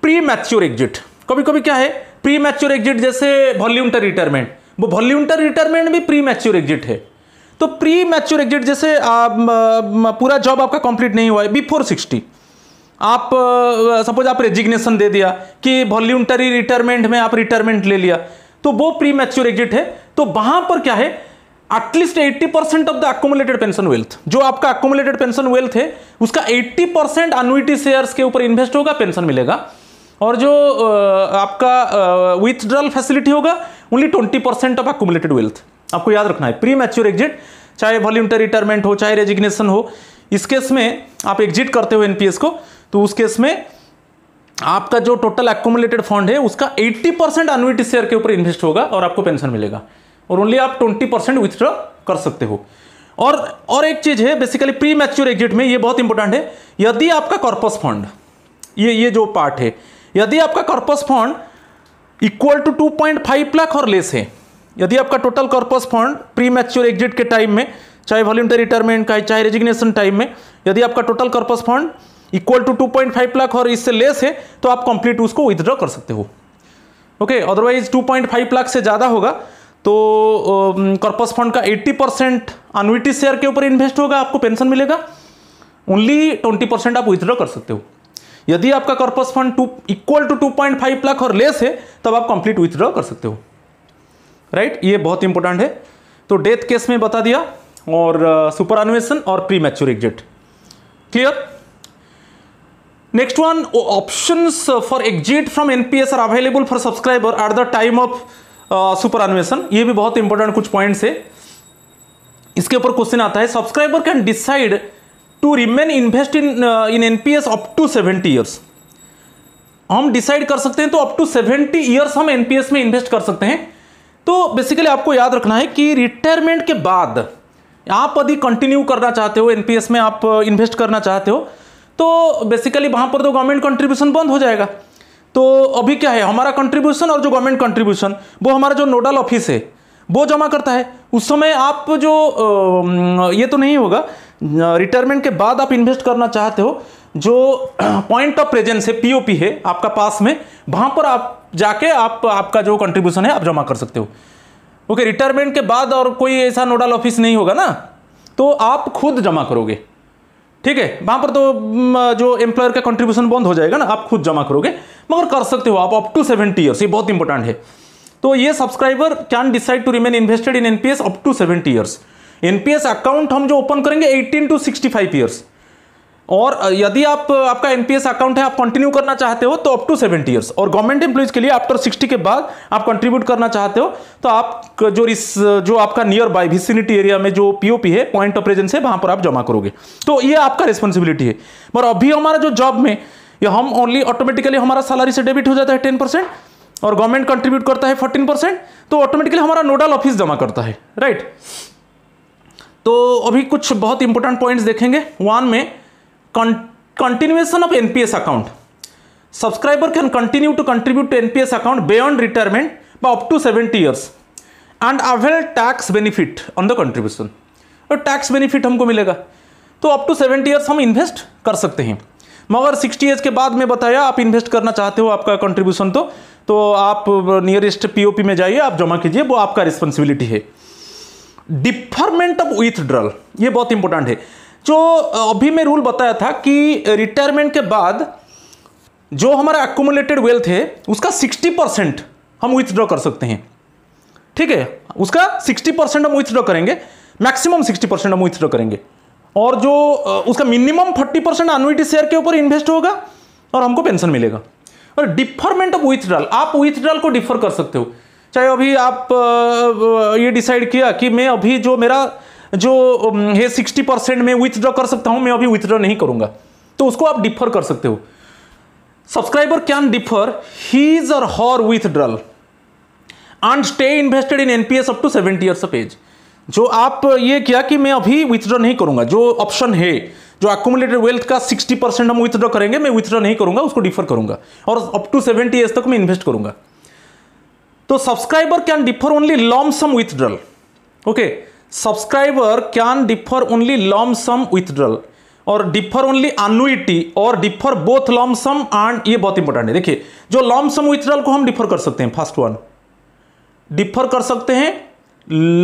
प्री मैच्योर एग्जिट कभी कभी क्या है प्री मैच्योर एग्जिट जैसे वॉल्यूंटर रिटायरमेंट वो वॉल्यूंटर रिटायरमेंट भी प्री मैच्योर एग्जिट है तो प्री मैच्योर एग्जिट जैसे आप, पूरा जॉब आपका कंप्लीट नहीं हुआ है बिफोर सिक्सटी आप सपोज आप रेजिग्नेशन दे दिया कि वॉल्यूंटरी रिटायरमेंट में आप रिटायरमेंट ले लिया तो वो प्री मैच्योर एग्जिट है तो वहां पर क्या है at least 80 percent of the accumulated pension wealth जो आपका अकोमुलेटेड पेंशन वेल्थ है उसका 80 परसेंट अनुटी शेयर्स के ऊपर इन्वेस्ट होगा पेंशन मिलेगा और जो आपका विथड्रॉल फैसिलिटी होगा only 20 percent of accumulated wealth आपको याद रखना है प्री मैच्योर एग्जिट चाहे वॉल्यूटर रिटायरमेंट हो चाहे रेजिग्नेशन हो इस केस में आप एग्जिट करते हो एनपीएस को तो उस केस में आपका जो टोटल एकोमुलेटेड फंड है उसका 80 परसेंट अनुइटी शेयर के ऊपर इन्वेस्ट होगा और आपको पेंशन मिलेगा और ओनली आप ट्वेंटी परसेंट विथड्रॉ कर सकते हो और और एक चीज़ है बेसिकली प्री मैच्योर एग्जिट में ये बहुत इंपॉर्टेंट है यदि आपका कॉर्पस फंड ये ये जो पार्ट है यदि आपका corpus fund equal to two point five lakh or less है यदि आपका total corpus fund premature exit के टाइम में चाहे वॉल्यूटरी रिटायरमेंट का चाहे रेजिग्नेशन टाइम में यदि आपका total corpus fund equal to two point five lakh और इससे लेस है तो आप कंप्लीट उसको विदड्रॉ कर सकते हो okay otherwise two point five lakh से ज़्यादा होगा तो कॉर्पस फंड का 80 परसेंट अनुविटी शेयर के ऊपर इन्वेस्ट होगा आपको पेंशन मिलेगा ओनली 20 परसेंट आप विथड्रॉ कर सकते हो यदि आपका corpus fund to equal to two point five lakh or less है तब आप कंप्लीट विथड्रॉ कर सकते हो राइट ये बहुत इंपॉर्टेंट है तो डेथ केस में बता दिया और सुपर अनुवेशन और premature exit clear next one options for exit from NPS are available for subscriber at the time of superannuation ये भी बहुत इंपॉर्टेंट कुछ पॉइंट्स है इसके ऊपर क्वेश्चन आता है subscriber can decide to remain invest in in NPS up to seventy years हम डिसाइड कर सकते हैं तो अप टू सेवेंटी ईयर्स हम एनपीएस में इन्वेस्ट कर सकते हैं तो बेसिकली आपको याद रखना है कि रिटायरमेंट के बाद आप यदि कंटिन्यू करना चाहते हो एनपीएस में आप इन्वेस्ट करना चाहते हो तो बेसिकली वहां पर तो गवर्नमेंट कंट्रीब्यूशन बंद हो जाएगा तो अभी क्या है हमारा कंट्रीब्यूशन और जो गवर्नमेंट कंट्रीब्यूशन वो हमारा जो नोडल ऑफिस है वो जमा करता है उस समय आप जो ये तो नहीं होगा रिटायरमेंट के बाद आप इन्वेस्ट करना चाहते हो जो पॉइंट ऑफ प्रेजेंस है पीओपी है आपका पास में वहाँ पर आप जाके आप आपका जो कंट्रीब्यूशन है आप जमा कर सकते हो ओके रिटायरमेंट के बाद और कोई ऐसा नोडल ऑफिस नहीं होगा ना तो आप खुद जमा करोगे ठीक है वहां पर तो जो एम्प्लॉयर का कंट्रीब्यूशन बंद हो जाएगा ना आप खुद जमा करोगे मगर कर सकते हो आप अप टू सेवेंटी ईयर्स ये बहुत इंपॉर्टेंट है तो ये subscriber can decide to remain invested in NPS up to seventy years NPS account हम जो ओपन करेंगे eighteen to sixty five years और यदि आप आपका एनपीएस अकाउंट है आप कंटिन्यू करना चाहते हो तो अप टू सेवेंटी इयर्स और गवर्नमेंट एम्प्लॉयज के लिए आफ्टर सिक्सटी के बाद आप कंट्रीब्यूट करना चाहते हो तो आप जो इस जो आपका नियर बाय विसिनिटी एरिया में जो पीओपी है पॉइंट ऑफ प्रेजेंस है वहां पर आप जमा करोगे तो ये आपका रिस्पॉन्सिबिलिटी है पर अभी हमारा जो जॉब में ये हम ओनली ऑटोमेटिकली हमारा सैलरी से डेबिट हो जाता है टेन और गवर्नमेंट कंट्रीब्यूट करता है फोर्टीन तो ऑटोमेटिकली हमारा नोडल ऑफिस जमा करता है राइट तो अभी कुछ बहुत इंपॉर्टेंट पॉइंट्स देखेंगे वन में continuation of NPS account. Subscriber can continue to contribute to NPS account beyond retirement by up to 70 years and avail tax benefit on the contribution. और टैक्स बेनिफिट हमको मिलेगा तो अप टू सेवेंटी ईयर्स हम इन्वेस्ट कर सकते हैं मगर सिक्सटी ईयर्स के बाद में बताया आप इन्वेस्ट करना चाहते हो आपका कंट्रीब्यूशन तो तो आप नियरेस्ट पीओपी में जाइए आप जमा कीजिए वो आपका रिस्पॉन्सिबिलिटी है डिफरमेंट ऑफ विथड्रॉल ये बहुत इंपॉर्टेंट है जो अभी मैं रूल बताया था कि रिटायरमेंट के बाद जो हमारा एकुमुलेटेड वेल्थ है उसका 60 परसेंट हम विथड्रॉ कर सकते हैं ठीक है उसका 60 परसेंट हम विथड्रॉ करेंगे मैक्सिमम 60 परसेंट हम विथड्रॉ करेंगे और जो उसका मिनिमम 30 परसेंट अनुटी शेयर के ऊपर इन्वेस्ट होगा और हमको पेंशन मिलेगा और डिफरमेंट ऑफ विथड्रॉल आप विथड्रॉल को डिफर कर सकते हो चाहे अभी आप ये डिसाइड किया कि मैं अभी जो मेरा जो है सिक्सटी परसेंट में विथड्रॉ कर सकता हूं मैं अभी विथड्रॉ नहीं करूंगा तो उसको आप डिफर कर सकते हो subscriber can defer his or her withdrawal and stay invested in NPS up to seventy years of age जो आप ये किया कि मैं अभी विथड्रॉ नहीं करूंगा जो ऑप्शन है जो एकोमुलेटेड वेल्थ का 60 परसेंट हम विथड्रॉ करेंगे मैं विथड्रॉ नहीं करूंगा उसको डिफर करूंगा और अप टू 70 ईयर्स तक मैं इन्वेस्ट करूंगा तो subscriber can defer only long sum withdrawal okay subscriber can defer only lump sum withdrawal or defer only annuity or defer both lump sum and ये बहुत इंपॉर्टेंट है देखिए जो लम सम विथड्रल को हम डिफर कर सकते हैं फर्स्ट वन डिफर कर सकते हैं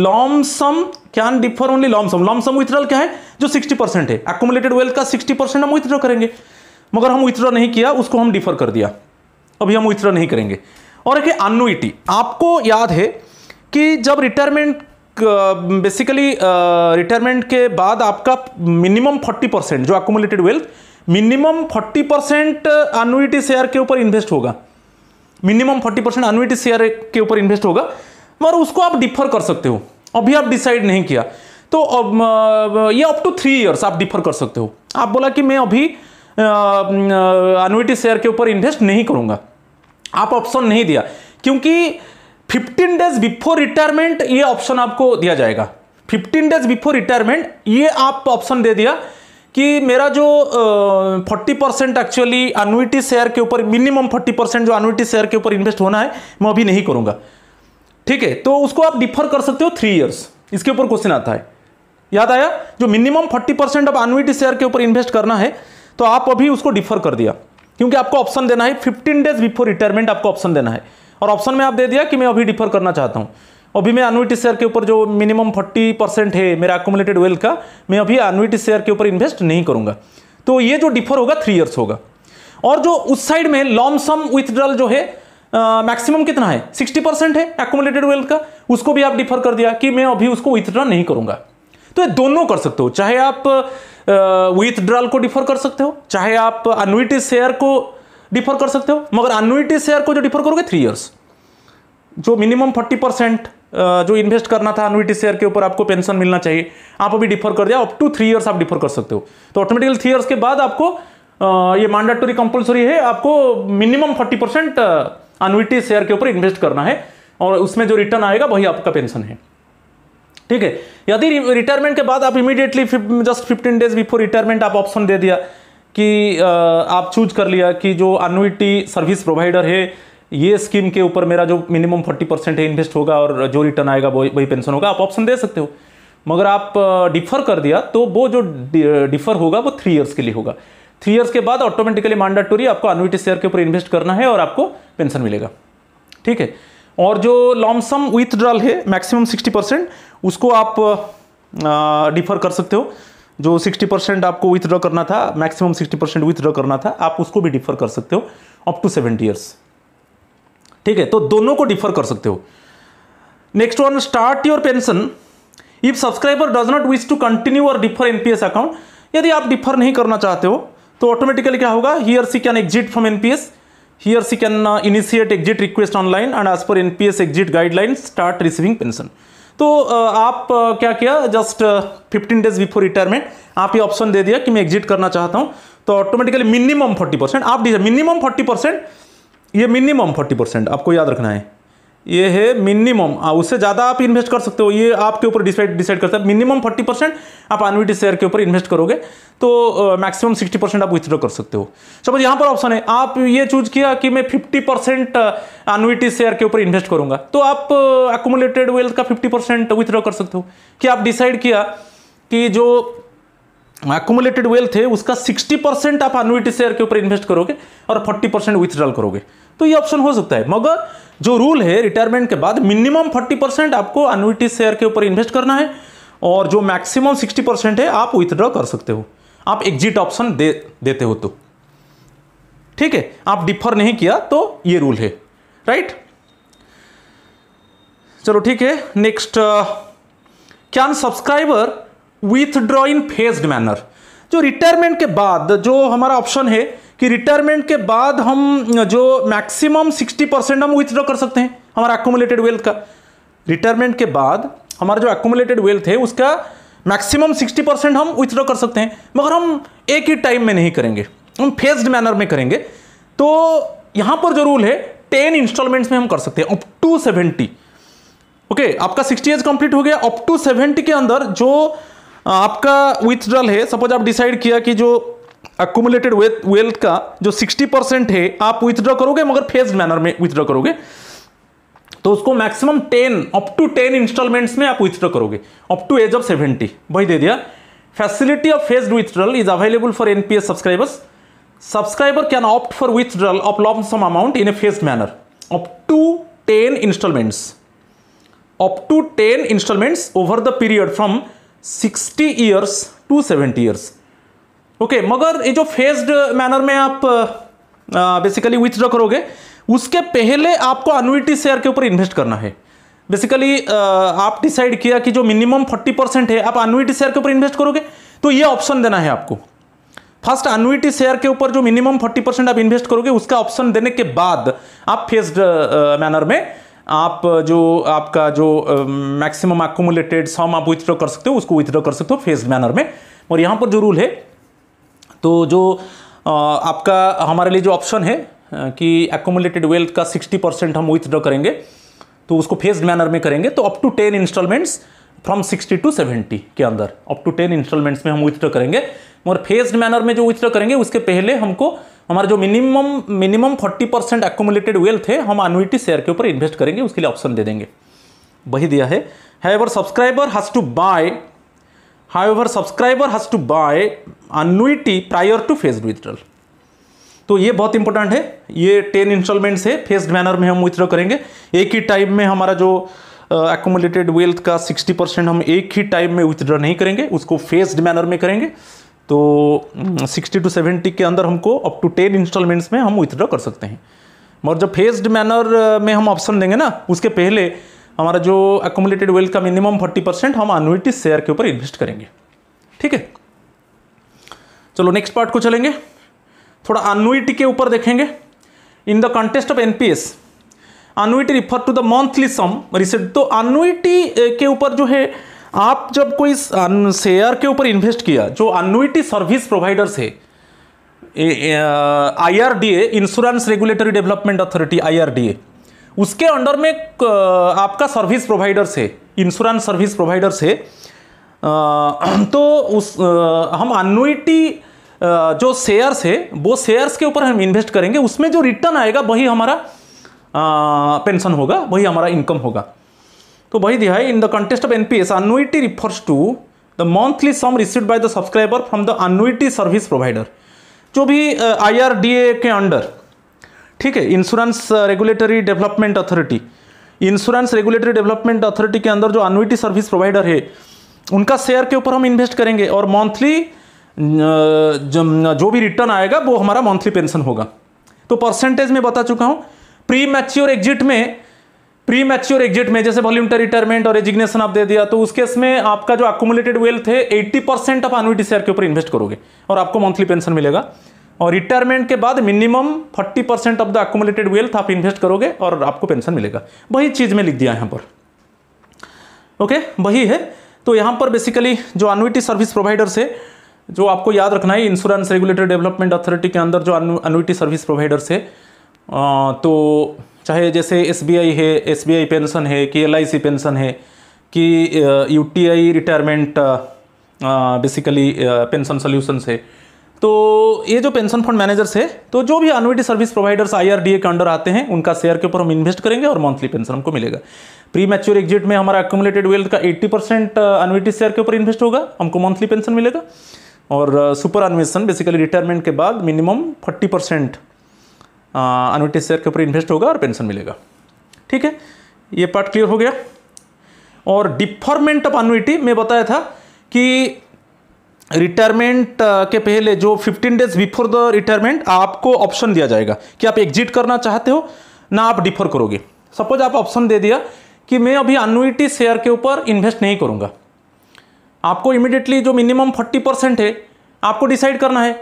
lump sum can defer only lump sum lump sum withdrawal क्या है जो 60 परसेंट है एक्मुलेटेड वेल्थ का 60 परसेंट हम विथड्रॉ करेंगे मगर हम विथड्रॉ नहीं किया उसको हम डिफर कर दिया अभी हम विथड्रॉ नहीं करेंगे और एक है आपको याद है कि जब रिटायरमेंट बेसिकली रिटायरमेंट के बाद आपका मिनिमम 40 परसेंट जो accumulated wealth minimum 40 percent annuity share के ऊपर इन्वेस्ट होगा मिनिमम 40 परसेंट अनुइटी शेयर के ऊपर इन्वेस्ट होगा मगर उसको आप डिफर कर सकते हो अभी आप डिसाइड नहीं किया तो ये अप टू थ्री ईयर्स आप डिफर कर सकते हो आप बोला कि मैं अभी अनुइटी शेयर के ऊपर इन्वेस्ट नहीं करूँगा आप ऑप्शन नहीं दिया क्योंकि फिफ्टीन डेज बिफोर रिटायरमेंट ये ऑप्शन आपको दिया जाएगा फिफ्टीन डेज बिफोर रिटायरमेंट ये आप ऑप्शन दे दिया कि मेरा जो forty percent actually annuity share के ऊपर मिनिमम फोर्टी परसेंट जो अनुइटी शेयर के ऊपर इन्वेस्ट होना है मैं अभी नहीं करूंगा ठीक है तो उसको आप डिफर कर सकते हो थ्री ईयर्स इसके ऊपर क्वेश्चन आता है याद आया जो मिनिमम फोर्टी परसेंट अब अनुइटी शेयर के ऊपर इन्वेस्ट करना है तो आप अभी उसको डिफर कर दिया क्योंकि आपको ऑप्शन देना है फिफ्टीन डेज बिफोर रिटायरमेंट आपको ऑप्शन देना है और ऑप्शन में आप दे दिया कि मैं अभी डिफर करना चाहता हूँ अभी मैं एनुइटी शेयर के ऊपर जो मिनिमम फोर्टी परसेंट है मेरा एकोमुलेटेड वेल्थ का मैं अभी एनुइटी शेयर के ऊपर इन्वेस्ट नहीं करूँगा तो ये जो डिफर होगा थ्री ईयर्स होगा और जो उस साइड में लॉन्ग सम विथड्रॉल जो है मैक्सिमम uh, कितना है 60 परसेंट है एकोमुलेटेड वेल्थ का उसको भी आप डिफर कर दिया कि मैं अभी उसको विथड्रॉ नहीं करूंगा तो ये दोनों कर सकते हो चाहे आप विथड्रॉल uh, को डिफर कर सकते हो चाहे आप अनुइटी शेयर को डिफर कर सकते हो मगर अनुइटी शेयर को जो डिफर करोगे थ्री ईयर्स जो मिनिमम फोर्टी परसेंट जो इन्वेस्ट करना था अनुइटी शेयर के ऊपर आपको पेंशन मिलना चाहिए आप अभी डिफर कर दिया अप टू थ्री ईयर्स आप डिफर कर सकते हो तो ऑटोमेटिकली थ्री ईयर्स के बाद आपको ये मैंडेटरी कंपलसरी है आपको minimum forty percent annuity share के ऊपर इन्वेस्ट करना है और उसमें जो रिटर्न आएगा वही आपका पेंशन है ठीक है यदि रिटायरमेंट के बाद आप immediately just fifteen days before retirement आप ऑप्शन दे दिया कि आप चूज कर लिया कि जो अनविटी सर्विस प्रोवाइडर है ये स्कीम के ऊपर मेरा जो मिनिमम फोर्टी परसेंट है इन्वेस्ट होगा और जो रिटर्न आएगा वही वही पेंशन होगा आप ऑप्शन दे सकते हो मगर आप डिफर कर दिया तो वो जो डिफर होगा वो थ्री ईयर्स के लिए होगा थ्री ईयर्स के बाद ऑटोमेटिकली मैंडाटोरी आपको अनविटी शेयर के ऊपर इन्वेस्ट करना है और आपको पेंशन मिलेगा ठीक है और जो लॉन्गसम विथड्रॉल है मैक्सिमम सिक्सटी परसेंट उसको आप डिफर कर सकते हो जो 60 परसेंट आपको विथड्रॉ करना था मैक्सिमम 60 परसेंट विथड्रॉ करना था आप उसको भी डिफर कर सकते हो अप टू सेवेंटी ईयर्स ठीक है तो दोनों को डिफर कर सकते हो next one start your pension if subscriber does not wish to continue or defer NPS account यदि आप डिफर नहीं करना चाहते हो तो ऑटोमेटिकली क्या होगा here she can exit from NPS here she can initiate exit request online and as per NPS exit guideline start receiving pension तो आप क्या किया जस्ट 15 डेज बिफोर रिटायरमेंट आप ये ऑप्शन दे दिया कि मैं एग्जिट करना चाहता हूँ तो ऑटोमेटिकली मिनिमम 40 परसेंट आप मिनिमम 40 परसेंट ये मिनिमम 40 परसेंट आपको याद रखना है ये है मिनिमम उससे ज़्यादा आप इन्वेस्ट कर सकते हो ये आपके ऊपर डिसाइड डिसाइड करता है मिनिमम फोर्टी परसेंट आप अनविटी शेयर के ऊपर इन्वेस्ट करोगे तो मैक्सिमम सिक्सटी परसेंट आप विथड्रॉ कर सकते हो सपोज यहाँ पर ऑप्शन है आप ये चूज किया कि मैं फिफ्टी परसेंट अनविटी शेयर के ऊपर इन्वेस्ट करूँगा तो आप एकोमुलेटेड uh, वेल्थ का फिफ्टी परसेंट विथड्रॉ कर सकते हो कि आप डिसाइड किया कि जो एकोमुलेटेड वेल्थ है उसका सिक्सटी परसेंट आप अनविटी शेयर के ऊपर इन्वेस्ट करोगे और फोर्टी परसेंट विथड्रॉल करोगे तो ये ऑप्शन हो सकता है मगर जो रूल है रिटायरमेंट के बाद मिनिमम 40 परसेंट आपको अनविटी शेयर के ऊपर इन्वेस्ट करना है और जो मैक्सिमम 60 परसेंट है आप विथड्रॉ कर सकते हो आप एग्जिट ऑप्शन दे देते हो तो ठीक है आप डिफर नहीं किया तो ये रूल है राइट चलो ठीक है next can subscriber withdraw in phased manner जो रिटायरमेंट के बाद जो हमारा ऑप्शन है कि रिटायरमेंट के बाद हम जो मैक्सिमम 60 परसेंट हम विथड्रॉ कर सकते हैं हमारा एकोमुलेटेड वेल्थ का रिटायरमेंट के बाद हमारा जो एकोमुलेटेड वेल्थ है उसका मैक्सिमम 60 परसेंट हम विथड्रॉ कर सकते हैं मगर हम एक ही टाइम में नहीं करेंगे हम फेस्ड मैनर में करेंगे तो यहाँ पर जो रूल है टेन इंस्टॉलमेंट्स में हम कर सकते हैं अप टू सेवेंटी ओके आपका सिक्सटी एज कंप्लीट हो गया अप टू सेवेंटी के अंदर जो आपका विथड्रॉल है सपोज आप डिसाइड किया कि जो अक्यूमुलेटेड वेल्थ का जो 60 परसेंट है आप विथड्रॉ करोगे मगर फेज मैनर में विथड्रॉ करोगे तो उसको maximum ten up to ten instalments में आप विथड्रॉ करोगे up to age of seventy वही दे दिया facility of phased withdrawal is available for NPS subscribers subscriber can opt for withdrawal of long sum amount in a phased manner up to ten instalments up to ten instalments over the period from sixty years to seventy years okay okay, मगर ये जो फेस्ड मैनर में आप बेसिकली uh, विथड्रॉ uh, करोगे उसके पहले आपको अनुटी शेयर के ऊपर इन्वेस्ट करना है बेसिकली uh, आप डिसाइड किया कि जो मिनिमम 40 परसेंट है आप अनुटी शेयर के ऊपर इन्वेस्ट करोगे तो ये ऑप्शन देना है आपको फर्स्ट अनुटी शेयर के ऊपर जो मिनिमम 40 परसेंट आप इन्वेस्ट करोगे उसका ऑप्शन देने के बाद आप फेस्ड मैनर में आप जो आपका जो मैक्सिमम एकोमुलेटेड सम आप विथड्रॉ कर सकते हो उसको विथड्रॉ कर सकते हो फेस्ड मैनर में और यहाँ पर जो रूल है तो जो आपका हमारे लिए जो ऑप्शन है कि एकोमुलेटेड वेल्थ का 60 परसेंट हम विथड्रॉ करेंगे तो उसको फेस्ड मैनर में करेंगे तो up to ten instalments from 60 to 70 के अंदर अप टू टेन इंस्टॉलमेंट्स में हम विथड्रॉ करेंगे मगर फेस्ड मैनर में जो विथड्रॉ करेंगे उसके पहले हमको हमारा जो minimum minimum 40 percent accumulated wealth है हम अनुटी शेयर के ऊपर इन्वेस्ट करेंगे उसके लिए ऑप्शन दे देंगे वही दिया है however subscriber has to buy however subscriber has to buy annuity prior to phased withdrawal तो ये बहुत इंपॉर्टेंट है ये टेन इंस्टॉलमेंट्स है फेस्ड मैनर में हम विथड्रॉ करेंगे एक ही टाइम में हमारा जो एकोमोलेटेड uh, वेल्थ का 60 परसेंट हम एक ही टाइम में विथड्रॉ नहीं करेंगे उसको फेस्ड मैनर में करेंगे तो सिक्सटी टू सेवेंटी के अंदर हमको अप टू टेन इंस्टॉलमेंट्स में हम विथड्रॉ कर सकते हैं मगर जब फेस्ड मैनर में हम ऑप्शन देंगे ना उसके पहले हमारा जो एकोमुलेटेड वेल्थ का मिनिमम फोर्टी परसेंट हम अनुटी शेयर के ऊपर इन्वेस्ट करेंगे ठीक है चलो नेक्स्ट पार्ट को चलेंगे थोड़ा अनुटी के ऊपर देखेंगे in the context of NPS annuity refer to the monthly sum received तो अनुटी eh, के ऊपर जो है आप जब कोई शेयर के ऊपर इन्वेस्ट किया जो अनुटी सर्विस प्रोवाइडर्स है I R D A insurance regulatory development authority I R D A उसके अंडर में आपका सर्विस प्रोवाइडर्स है इंश्योरेंस सर्विस प्रोवाइडर्स है तो उस हम अनुइटी जो शेयर्स है वो शेयर्स के ऊपर हम इन्वेस्ट करेंगे उसमें जो रिटर्न आएगा वही हमारा पेंशन होगा वही हमारा इनकम होगा तो वही दिया है in the context of NPS annuity refers to the monthly sum received by the subscriber from the annuity service provider जो भी आईआरडीए के अंडर ठीक है insurance regulatory development authority insurance regulatory development authority के अंदर जो अनुइटी सर्विस प्रोवाइडर है उनका शेयर के ऊपर हम इन्वेस्ट करेंगे और मंथली uh, uh, जो भी रिटर्न आएगा वो हमारा मंथली पेंशन होगा तो परसेंटेज में बता चुका हूँ प्री मैच्योर एग्जिट में प्री मैच्योर एग्जिट में जैसे वॉल्यूमटर रिटायरमेंट और रेजिग्नेशन आप दे दिया तो उसके में आपका जो अकोमुलेटेड वेल्थ है 80 परसेंट आप अनुटी शेयर के ऊपर इन्वेस्ट करोगे और आपको मंथली पेंशन मिलेगा और रिटायरमेंट के बाद minimum 40 percent of the accumulated wealth आप इन्वेस्ट करोगे और आपको पेंशन मिलेगा वही चीज़ में लिख दिया यहाँ पर ओके वही है तो यहाँ पर बेसिकली जो अनुइटी सर्विस प्रोवाइडर से जो आपको याद रखना है इंश्योरेंस रेगुलेटरी डेवलपमेंट अथॉरिटी के अंदर जो अनुइटी सर्विस प्रोवाइडर से आ, तो चाहे जैसे एस है एस पेंशन है कि एल पेंशन है कि you retirement basically pension solution है तो ये जो पेंशन फंड मैनेजर्स है तो जो भी अनविटी सर्विस प्रोवाइडर्स आईआरडीए के अंडर आते हैं उनका शेयर के ऊपर हम इन्वेस्ट करेंगे और मंथली पेंशन हमको मिलेगा प्री मैच्योर एग्जिट में हमारा एक्यूमुलेटेड वेल्थ का 80 परसेंट अनविटी शेयर के ऊपर इन्वेस्ट होगा हमको मंथली पेंशन मिलेगा और सुपर अनवेशन बेसिकली रिटायरमेंट के बाद minimum forty percent annuity share के ऊपर इन्वेस्ट होगा और पेंशन मिलेगा ठीक है ये पार्ट क्लियर हो गया और डिफॉर्मेंट ऑफ अनविटी में बताया था कि रिटायरमेंट uh, के पहले जो 15 डेज बिफोर द रिटायरमेंट आपको ऑप्शन दिया जाएगा कि आप एग्जिट करना चाहते हो ना आप डिफर करोगे सपोज आप ऑप्शन दे दिया कि मैं अभी अनुटी शेयर के ऊपर इन्वेस्ट नहीं करूँगा आपको इमिडिएटली जो मिनिमम 40 परसेंट है आपको डिसाइड करना है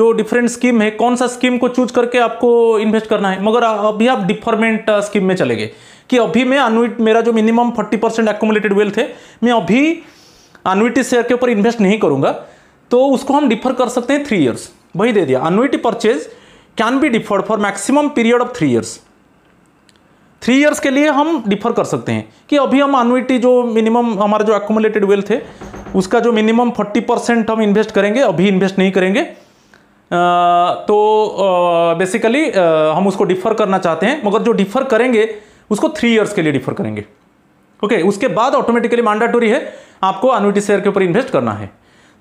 जो डिफरेंट स्कीम है कौन सा स्कीम को चूज करके आपको इन्वेस्ट करना है मगर अभी आप डिफरमेंट स्कीम uh, में चले गए कि अभी मैं अनुट मेरा जो मिनिमम 40 परसेंट एकोमुलेटेड वेल्थ है मैं अभी अनुइटी शेयर के ऊपर इन्वेस्ट नहीं करूंगा तो उसको हम डिफर कर सकते हैं थ्री ईयर्स वही दे दिया annuity purchase can be deferred for maximum period of three years three years के लिए हम डिफर कर सकते हैं कि अभी हम अनुटी जो मिनिमम हमारा जो एकोमुलेटेड वेल्थ है उसका जो मिनिमम फोर्टी परसेंट हम इन्वेस्ट करेंगे अभी इन्वेस्ट नहीं करेंगे तो बेसिकली हम उसको डिफर करना चाहते हैं मगर जो डिफर करेंगे उसको थ्री ईयर्स के लिए डिफर करेंगे ओके okay, उसके बाद ऑटोमेटिकली मांडाटोरी है आपको अनुटी शेयर के ऊपर इन्वेस्ट करना है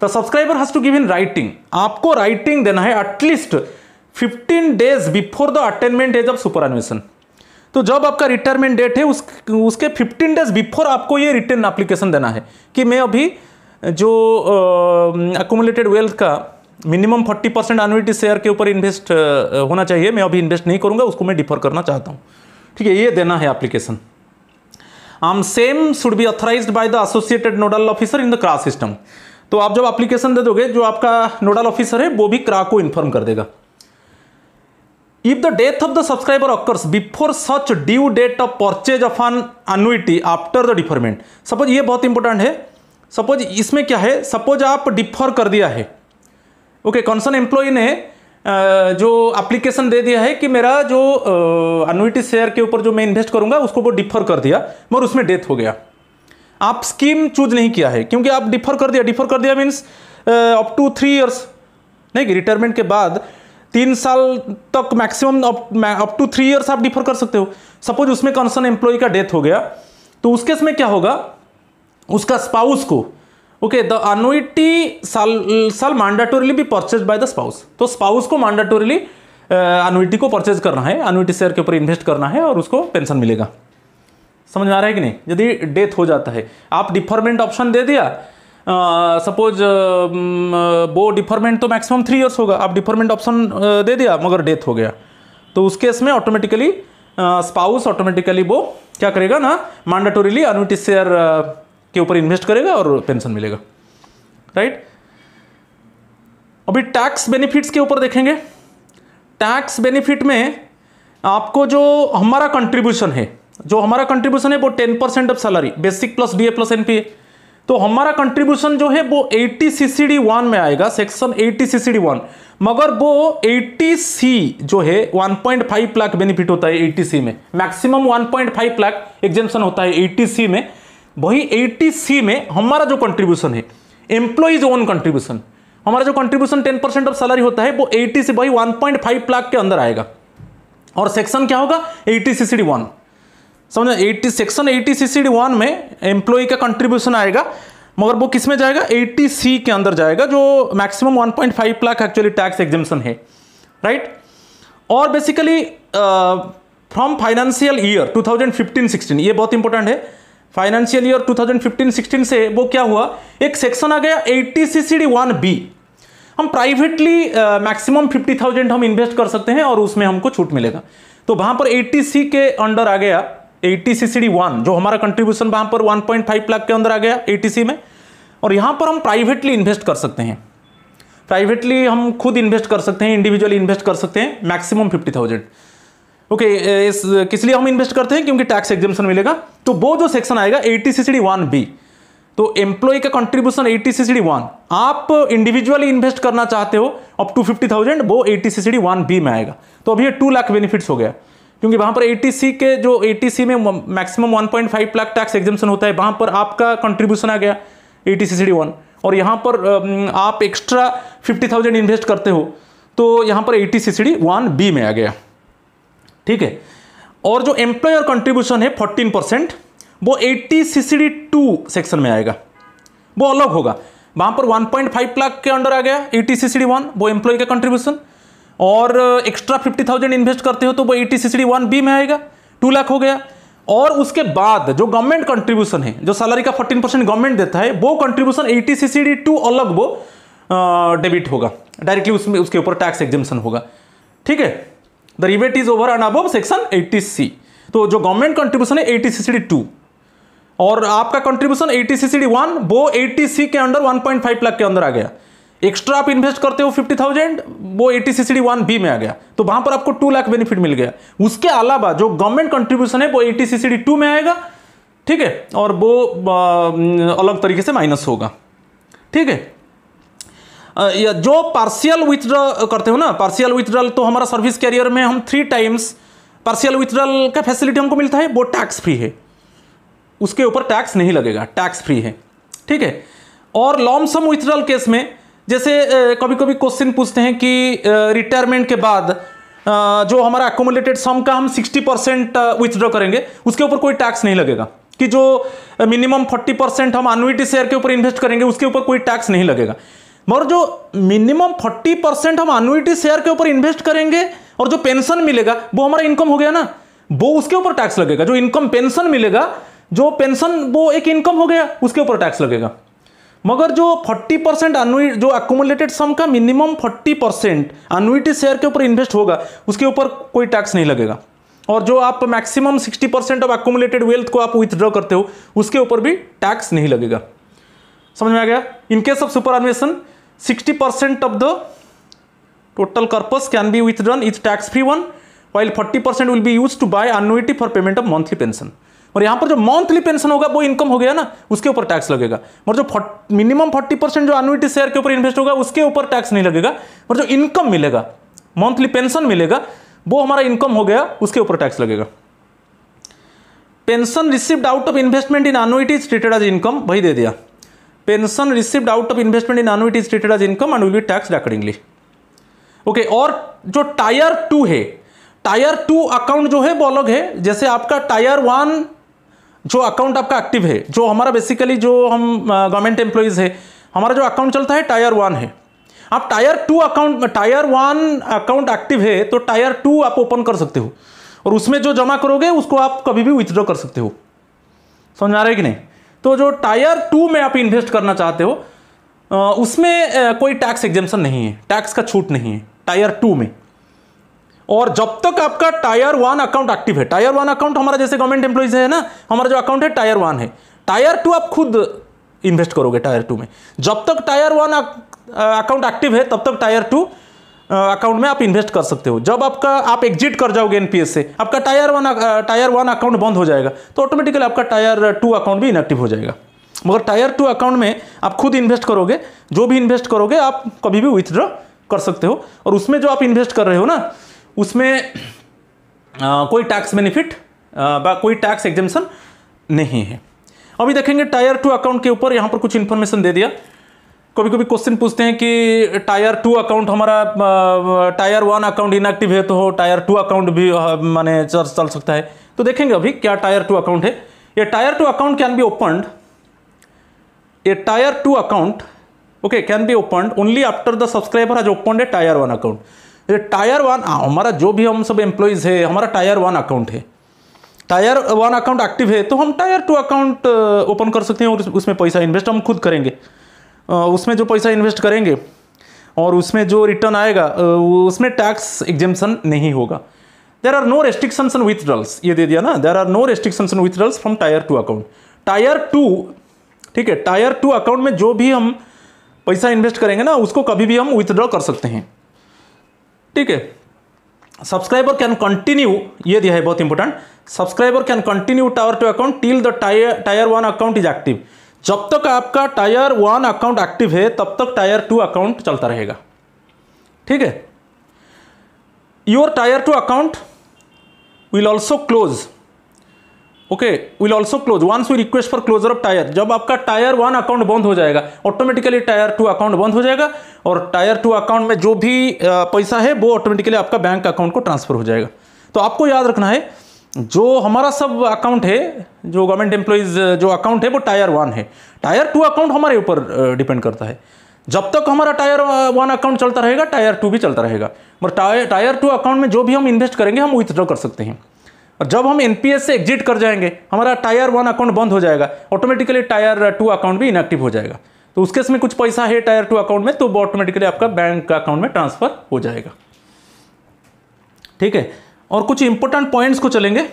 the subscriber has to give in writing आपको राइटिंग देना है at least 15 days before the attainment age of superannuation तो जब आपका रिटायरमेंट डेट है उस उसके 15 डेज बिफोर आपको ये रिटर्न एप्लीकेशन देना है कि मैं अभी जो अकोमुलेटेड uh, वेल्थ का मिनिमम 40 परसेंट एनुइटी शेयर के ऊपर इन्वेस्ट होना चाहिए मैं अभी इन्वेस्ट नहीं करूँगा उसको मैं डिफर करना चाहता हूँ ठीक है ये देना है application um same should be authorized by the associated nodal officer in the CRA system तो आप जब एप्लीकेशन दे दोगे जो आपका नोडल ऑफिसर है वो भी क्रा को इन्फॉर्म कर देगा if the death of the subscriber occurs before such due date of purchase of an annuity after the deferment suppose ये बहुत इंपॉर्टेंट है सपोज इसमें क्या है सपोज आप डिफर कर दिया है ओके कंसर्न एम्प्लॉय ने जो एप्लीकेशन दे दिया है कि मेरा जो अनुटी शेयर के ऊपर जो मैं इन्वेस्ट करूंगा उसको वो डिफर कर दिया मगर उसमें डेथ हो गया आप स्कीम चूज नहीं किया है क्योंकि आप डिफर कर दिया डिफर कर दिया means up to three years नहीं कि रिटायरमेंट के बाद तीन साल तक maximum up to three years आप डिफर कर सकते हो सपोज उसमें कंसर्न एम्प्लॉय का डेथ हो गया तो उसके समय क्या होगा उसका स्पाउस को ओके द अनुटी साल मांडाटोरली भी परचेज बाय द स्पाउस तो स्पाउस को मैंडाटोरली अनुइटी uh, को परचेज करना है अनुइटी शेयर के ऊपर इन्वेस्ट करना है और उसको पेंशन मिलेगा समझ में आ रहा है कि नहीं यदि डेथ हो जाता है आप डिफरमेंट ऑप्शन दे दिया सपोज uh, um, वो डिफरमेंट तो मैक्सिमम थ्री इयर्स होगा आप डिफरमेंट ऑप्शन uh, दे दिया मगर डेथ हो गया तो उस केस में ऑटोमेटिकली स्पाउस ऑटोमेटिकली वो क्या करेगा ना मांडाटोरीली अनुटी शेयर के ऊपर इन्वेस्ट करेगा और पेंशन मिलेगा राइट अभी टैक्स बेनिफिट्स के ऊपर देखेंगे टैक्स बेनिफिट में आपको जो हमारा कंट्रीब्यूशन है जो हमारा कंट्रीब्यूशन है वो ten percent of salary basic plus DA plus NPA तो हमारा कंट्रीब्यूशन जो है वो सी सी डी वन में आएगा section C C D one मगर वो 80 सी जो है 1.5 लाख बेनिफिट होता है 80 सी में मैक्सिमम 1.5 लाख एग्जेंशन होता है 80 सी में वही एट्टी सी में हमारा जो कंट्रीब्यूशन है एम्प्लॉयज ओन कंट्रीब्यूशन हमारा जो कंट्रीब्यूशन 10 परसेंट ऑफ सैलरी होता है वो 80 सी वही 1.5 लाख के अंदर आएगा और सेक्शन क्या होगा 80 C C D one eighty section eighty C C D one में एम्प्लॉय का कंट्रीब्यूशन आएगा मगर वो किस में जाएगा एटी सी के अंदर जाएगा जो maximum 1.5 lakh actually tax exemption है राइट right? और बेसिकली फ्रॉम फाइनेंशियल ईयर 2015-16 ये बहुत इंपॉर्टेंट है फाइनेंशियल ईयर 2015-16 से वो क्या हुआ एक सेक्शन आ गया eighty C C D one B हम प्राइवेटली मैक्सिमम फिफ्टी थाउजेंड हम इन्वेस्ट कर सकते हैं और उसमें हमको छूट मिलेगा तो वहाँ पर एट्टी सी के अंडर आ गया eighty C C D one जो हमारा कंट्रीब्यूशन वहाँ पर वन पॉइंट फाइव लाख के अंदर आ गया एटी सी में और यहाँ पर हम प्राइवेटली इन्वेस्ट कर सकते हैं प्राइवेटली हम खुद इन्वेस्ट कर सकते हैं इंडिविजुअली इन्वेस्ट कर सकते हैं maximum fifty thousand okay uh, इस uh, किस लिए हम इन्वेस्ट करते हैं क्योंकि टैक्स एग्जिबिशन मिलेगा तो वो जो सेक्शन आएगा eighty C C D one B तो एम्प्लॉय का contribution eighty C C D one आप इंडिविजुअली इन्वेस्ट करना चाहते हो अप टू फिफ्टी थाउजेंड वो eighty C C D one B में आएगा तो अभी ये टू लाख बेनिफिट्स हो गया क्योंकि वहाँ पर ए सी के जो ए सी में maximum one point five lakh tax exemption होता है वहाँ पर आपका कंट्रीब्यूशन आ गया ए सी सी डी वन और यहाँ पर um, आप एक्स्ट्रा फिफ्टी थाउजेंड इन्वेस्ट करते हो तो यहाँ पर A C C D one B में आ गया ठीक है और जो एम्प्लॉयर कंट्रीब्यूशन है फोर्टीन परसेंट वो eighty C C D two section में आएगा वो अलग होगा वहाँ पर 1.5 लाख के अंडर आ गया eighty C C D one वो एम्प्लॉय का कंट्रीब्यूशन और एक्स्ट्रा फिफ्टी थाउजेंड इन्वेस्ट करते हो तो वो eighty C C D one B में आएगा टू लाख हो गया और उसके बाद जो गवर्नमेंट कंट्रीब्यूशन है जो सैलरी का फोर्टीन परसेंट गवर्नमेंट देता है वो contribution eighty C C D two अलग वो डेबिट uh, होगा डायरेक्टली उसमें उसके ऊपर टैक्स एग्जामेशन होगा ठीक है the rebate is over and above section C तो जो गवर्नमेंट कंट्रीब्यूशन है सी डी टू और आपका कंट्रीब्यूशन 80 सीसीडी वन वो एटी सी के अंडर 1.5 लाख के अंदर आ गया एक्स्ट्रा आप इन्वेस्ट करते हो 50,000 वो 80 सीसीडी वन बी में आ गया तो वहां पर आपको 2 लाख बेनिफिट मिल गया उसके अलावा जो गवर्नमेंट कंट्रीब्यूशन है वो सी डी टू में आएगा ठीक है और वो अलग तरीके से माइनस होगा ठीक है या जो पार्शियल विथड्रॉ करते हो ना पार्शियल विथड्रॉल तो हमारा सर्विस कैरियर में हम थ्री टाइम्स पार्शियल विथड्रॉल का फैसिलिटी हमको मिलता है वो टैक्स फ्री है उसके ऊपर टैक्स नहीं लगेगा टैक्स फ्री है ठीक है और सम विथड्रॉल केस में जैसे कभी कभी क्वेश्चन पूछते हैं कि रिटायरमेंट के बाद जो हमारा एकोमोडेटेड सम का हम 60 परसेंट विथड्रॉ करेंगे उसके ऊपर कोई टैक्स नहीं लगेगा कि जो मिनिमम 40 परसेंट हम अनुइटी शेयर के ऊपर इन्वेस्ट करेंगे उसके ऊपर कोई टैक्स नहीं लगेगा मगर जो मिनिमम फोर्टी परसेंट हम अनुटी शेयर के ऊपर इन्वेस्ट करेंगे और जो पेंशन मिलेगा वो हमारा इनकम हो गया ना वो उसके ऊपर टैक्स लगेगा जो इनकम पेंशन मिलेगा जो पेंशन वो एक इनकम हो गया उसके ऊपर टैक्स लगेगा मगर जो 40 परसेंट जो एकोमुलेटेड सम का मिनिमम 40 परसेंट अनुटी शेयर के ऊपर इन्वेस्ट होगा उसके ऊपर कोई टैक्स नहीं लगेगा और जो आप maximum 60 percent of accumulated wealth को आप विथड्रॉ करते हो उसके ऊपर भी टैक्स नहीं लगेगा समझ में आ गया in case of superannuation 60% of the total corpus can be withdrawn is tax free one while 40% will be used to buy annuity for payment of monthly pension और यहाँ पर जो मंथली पेंशन होगा वो इनकम हो गया ना उसके ऊपर टैक्स लगेगा और जो मिनिमम 40 परसेंट जो एनुइटी शेयर के ऊपर इन्वेस्ट होगा उसके ऊपर टैक्स नहीं लगेगा और जो इनकम मिलेगा मंथली पेंशन मिलेगा वो हमारा इनकम हो गया उसके ऊपर टैक्स लगेगा pension received out of investment in annuity treated as income वही दे दिया pension received out of investment in annuity is treated as income and will be taxed accordingly okay okay, और जो टायर टू है टायर टू अकाउंट जो है वो अलग है जैसे आपका टायर वन जो अकाउंट आपका एक्टिव है जो हमारा बेसिकली जो हम गवर्नमेंट एम्प्लॉयज़ है हमारा जो अकाउंट चलता है टायर वन है आप tier two account tier one account active है तो टायर टू आप ओपन कर सकते हो और उसमें जो जमा करोगे उसको आप कभी भी विथड्रॉ कर सकते हो समझ आ रहे कि नहीं तो जो टायर टू में आप इन्वेस्ट करना चाहते हो उसमें कोई टैक्स एग्जामेशन नहीं है टैक्स का छूट नहीं है टायर टू में और जब तक आपका टायर वन अकाउंट एक्टिव है टायर वन अकाउंट हमारा जैसे गवर्नमेंट एम्प्लॉयज है ना हमारा जो अकाउंट है टायर वन है टायर टू आप खुद इन्वेस्ट करोगे टायर टू में जब तक टायर वन अकाउंट एक्टिव है तब तक टायर टू अकाउंट में आप इन्वेस्ट कर सकते हो जब आपका आप एग्जिट कर जाओगे एनपीएस से आपका tier one tier one account बंद हो जाएगा तो ऑटोमेटिकली आपका टायर टू अकाउंट भी इनएक्टिव हो जाएगा मगर टायर टू अकाउंट में आप खुद इन्वेस्ट करोगे जो भी इन्वेस्ट करोगे आप कभी भी विथड्रॉ कर सकते हो और उसमें जो आप इन्वेस्ट कर रहे हो ना उसमें आ, कोई टैक्स बेनिफिट कोई टैक्स एग्जामेशन नहीं है अभी देखेंगे टायर टू अकाउंट के ऊपर यहाँ पर कुछ इन्फॉर्मेशन दे दिया कभी कभी क्वेश्चन पूछते हैं कि टायर टू अकाउंट हमारा टायर वन अकाउंट इनएक्टिव है तो टायर टू अकाउंट भी माने चल चल सकता है तो देखेंगे अभी क्या टायर टू अकाउंट है ये tier two account can be opened a tier two account okay can be opened only after the subscriber has open a tier one account ये टायर हाँ, वन हमारा जो भी हम सब एम्प्लॉयज़ है हमारा टायर वन अकाउंट है टायर वन अकाउंट एक्टिव है तो हम टायर टू अकाउंट ओपन कर सकते हैं और उसमें पैसा इन्वेस्ट हम खुद करेंगे उसमें जो पैसा इन्वेस्ट करेंगे और उसमें जो रिटर्न आएगा उसमें टैक्स एग्जेम्सन नहीं होगा there are no restrictions and withdrawals ये दे दिया ना there are no restrictions and withdrawals from tier two account tier two ठीक है टायर टू अकाउंट में जो भी हम पैसा इन्वेस्ट करेंगे ना उसको कभी भी हम विथड्रॉ कर सकते हैं ठीक है सब्सक्राइबर कैन कंटिन्यू ये दिया है बहुत important subscriber can continue tier two account till the tier tier one account is active जब तक आपका टायर वन अकाउंट एक्टिव है तब तक टायर टू अकाउंट चलता रहेगा ठीक है your tier two account will also close okay will also close once we request for closure of tier जब आपका टायर वन अकाउंट बंद हो जाएगा ऑटोमेटिकली टायर टू अकाउंट बंद हो जाएगा और टायर टू अकाउंट में जो भी पैसा है वो ऑटोमेटिकली आपका बैंक अकाउंट को ट्रांसफर हो जाएगा तो आपको याद रखना है जो हमारा सब अकाउंट है जो गवर्नमेंट एम्प्लॉयज़ जो अकाउंट है वो टायर वन है टायर टू अकाउंट हमारे ऊपर डिपेंड करता है जब तक हमारा टायर वन अकाउंट चलता रहेगा टायर टू भी चलता रहेगा और टायर टायर टू अकाउंट में जो भी हम इन्वेस्ट करेंगे हम विथड्रॉ कर सकते हैं और जब हम एनपीएस से एग्जिट कर जाएंगे हमारा टायर वन अकाउंट बंद हो जाएगा ऑटोमेटिकली टायर टू अकाउंट भी इनएक्टिव हो जाएगा तो उसके इसमें कुछ पैसा है टायर टू अकाउंट में तो वो ऑटोमेटिकली आपका बैंक अकाउंट में ट्रांसफ़र हो जाएगा ठीक है और कुछ इंपॉर्टेंट पॉइंट्स को चलेंगे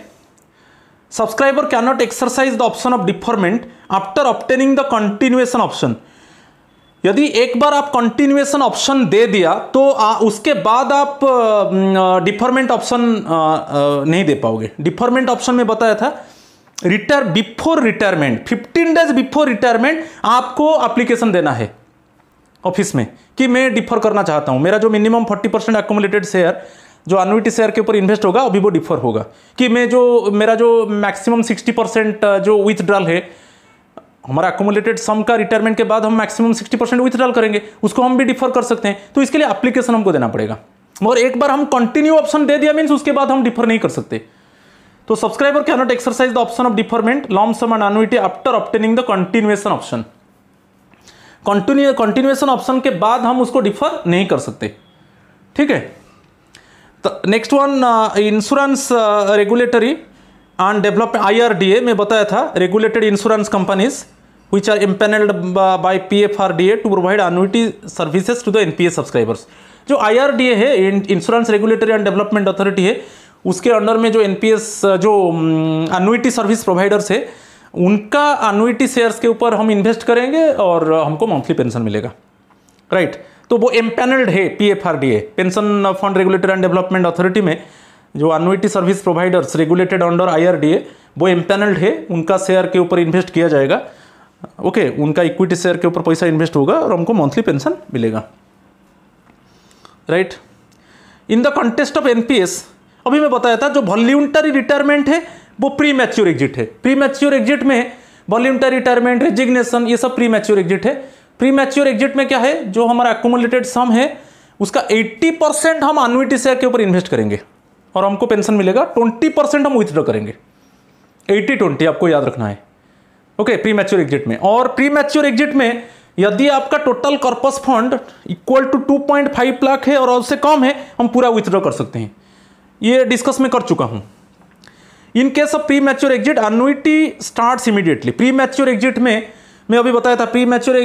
subscriber can not exercise the option of deferment after obtaining the continuation option यदि एक बार आप कंटिन्यूएशन ऑप्शन दे दिया तो आ, उसके बाद आप डिफरमेंट ऑप्शन नहीं दे पाओगे डिफरमेंट ऑप्शन में बताया था retire before retirement 15 days before retirement आपको एप्लीकेशन देना है ऑफिस में कि मैं डिफर करना चाहता हूं मेरा जो मिनिमम 40 परसेंट एकोमुलेटेड शेयर जो अनुविटी शेयर के ऊपर इन्वेस्ट होगा अभी वो डिफर होगा कि मैं जो मेरा जो मैक्सिमम सिक्सटी परसेंट जो विथड्रॉल है हमारा एकोमुलेटेड सम का रिटायरमेंट के बाद हम मैक्सिमम सिक्सटी परसेंट विथड्रॉल करेंगे उसको हम भी डिफर कर सकते हैं तो इसके लिए अप्लीकेशन हमको देना पड़ेगा और एक बार हम कंटिन्यू ऑप्शन दे दिया मीन्स उसके बाद हम डिफर नहीं कर सकते तो subscriber can not exercise the option of deferment lump sum and annuity after obtaining the continuation option continue continuation option के बाद हम उसको डिफर नहीं कर सकते ठीक है तो next one insurance regulatory and development IRDA में बताया था regulated insurance companies R D A to provide to services to the N P NPA subscribers जो ए है insurance regulatory and development authority है उसके अंडर में जो एन uh, जो अनुइटी सर्विस प्रोवाइडर्स है उनका अनुइटी शेयर्स के ऊपर हम इन्वेस्ट करेंगे और uh, हमको मंथली पेंशन मिलेगा राइट right. तो वो एम्पेनल्ड है P F R D A pension fund regulator and development authority में जो annuity service providers regulated under I R D A वो एम्पेनल्ड है उनका शेयर के ऊपर इन्वेस्ट किया जाएगा ओके उनका इक्विटी शेयर के ऊपर पैसा इन्वेस्ट होगा और हमको मंथली पेंशन मिलेगा right in the context of NPS अभी मैं बताया था जो वॉल्यूंटरी रिटायरमेंट है वो प्री मैच्योर एग्जिट है प्री मैच्योर एग्जिट में वॉल्यूंटरी रिटायरमेंट रेजिग्नेशन ये सब प्री मैच्योर एग्जिट है प्री मैच्योर एग्जिट में क्या है जो हमारा एकोमोलेटेड सम है उसका 80 परसेंट हम अनुटी शेयर के ऊपर इन्वेस्ट करेंगे और हमको पेंशन मिलेगा 20 परसेंट हम विथड्रॉ करेंगे 80 20 आपको याद रखना है ओके प्री मैच्योर एग्जिट में और प्री मैच्योर एग्जिट में यदि आपका total corpus fund equal to two point five lakh है और उससे कम है हम पूरा विथड्रॉ कर सकते हैं ये डिस्कस में कर चुका हूँ in case of premature exit annuity start immediately premature exit में मैं अभी बताया था premature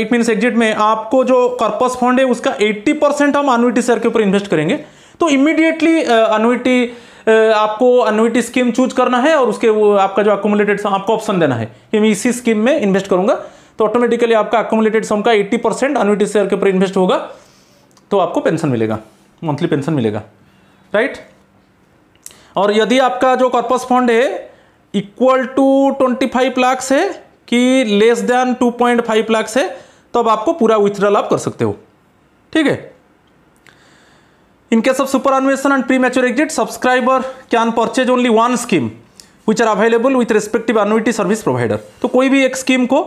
it mean exit में आपको जो कॉर्पस फंड है उसका 80 परसेंट हम अनुइटी शेयर के ऊपर इन्वेस्ट करेंगे तो इमीडिएटली अनुइटी uh, uh, आपको अनुइटी स्कीम चूज करना है और उसके आपका जो अकोमोडेटेड आपको ऑप्शन देना है कि मैं इसी स्कीम में इन्वेस्ट करूंगा तो ऑटोमेटिकली आपका अकोमोडेटेड सम का 80 परसेंट अनुइटी शेयर के ऊपर इन्वेस्ट होगा तो आपको पेंशन मिलेगा मंथली पेंशन मिलेगा राइट और यदि आपका जो कॉर्पस फंड है equal to twenty five lakh है कि less than two point lakh से तो अब आपको पूरा विथड्रॉल आप कर सकते हो ठीक है in case of superannuation and premature exit subscriber can purchase only one scheme which are available with respective annuity service provider तो कोई भी एक स्कीम को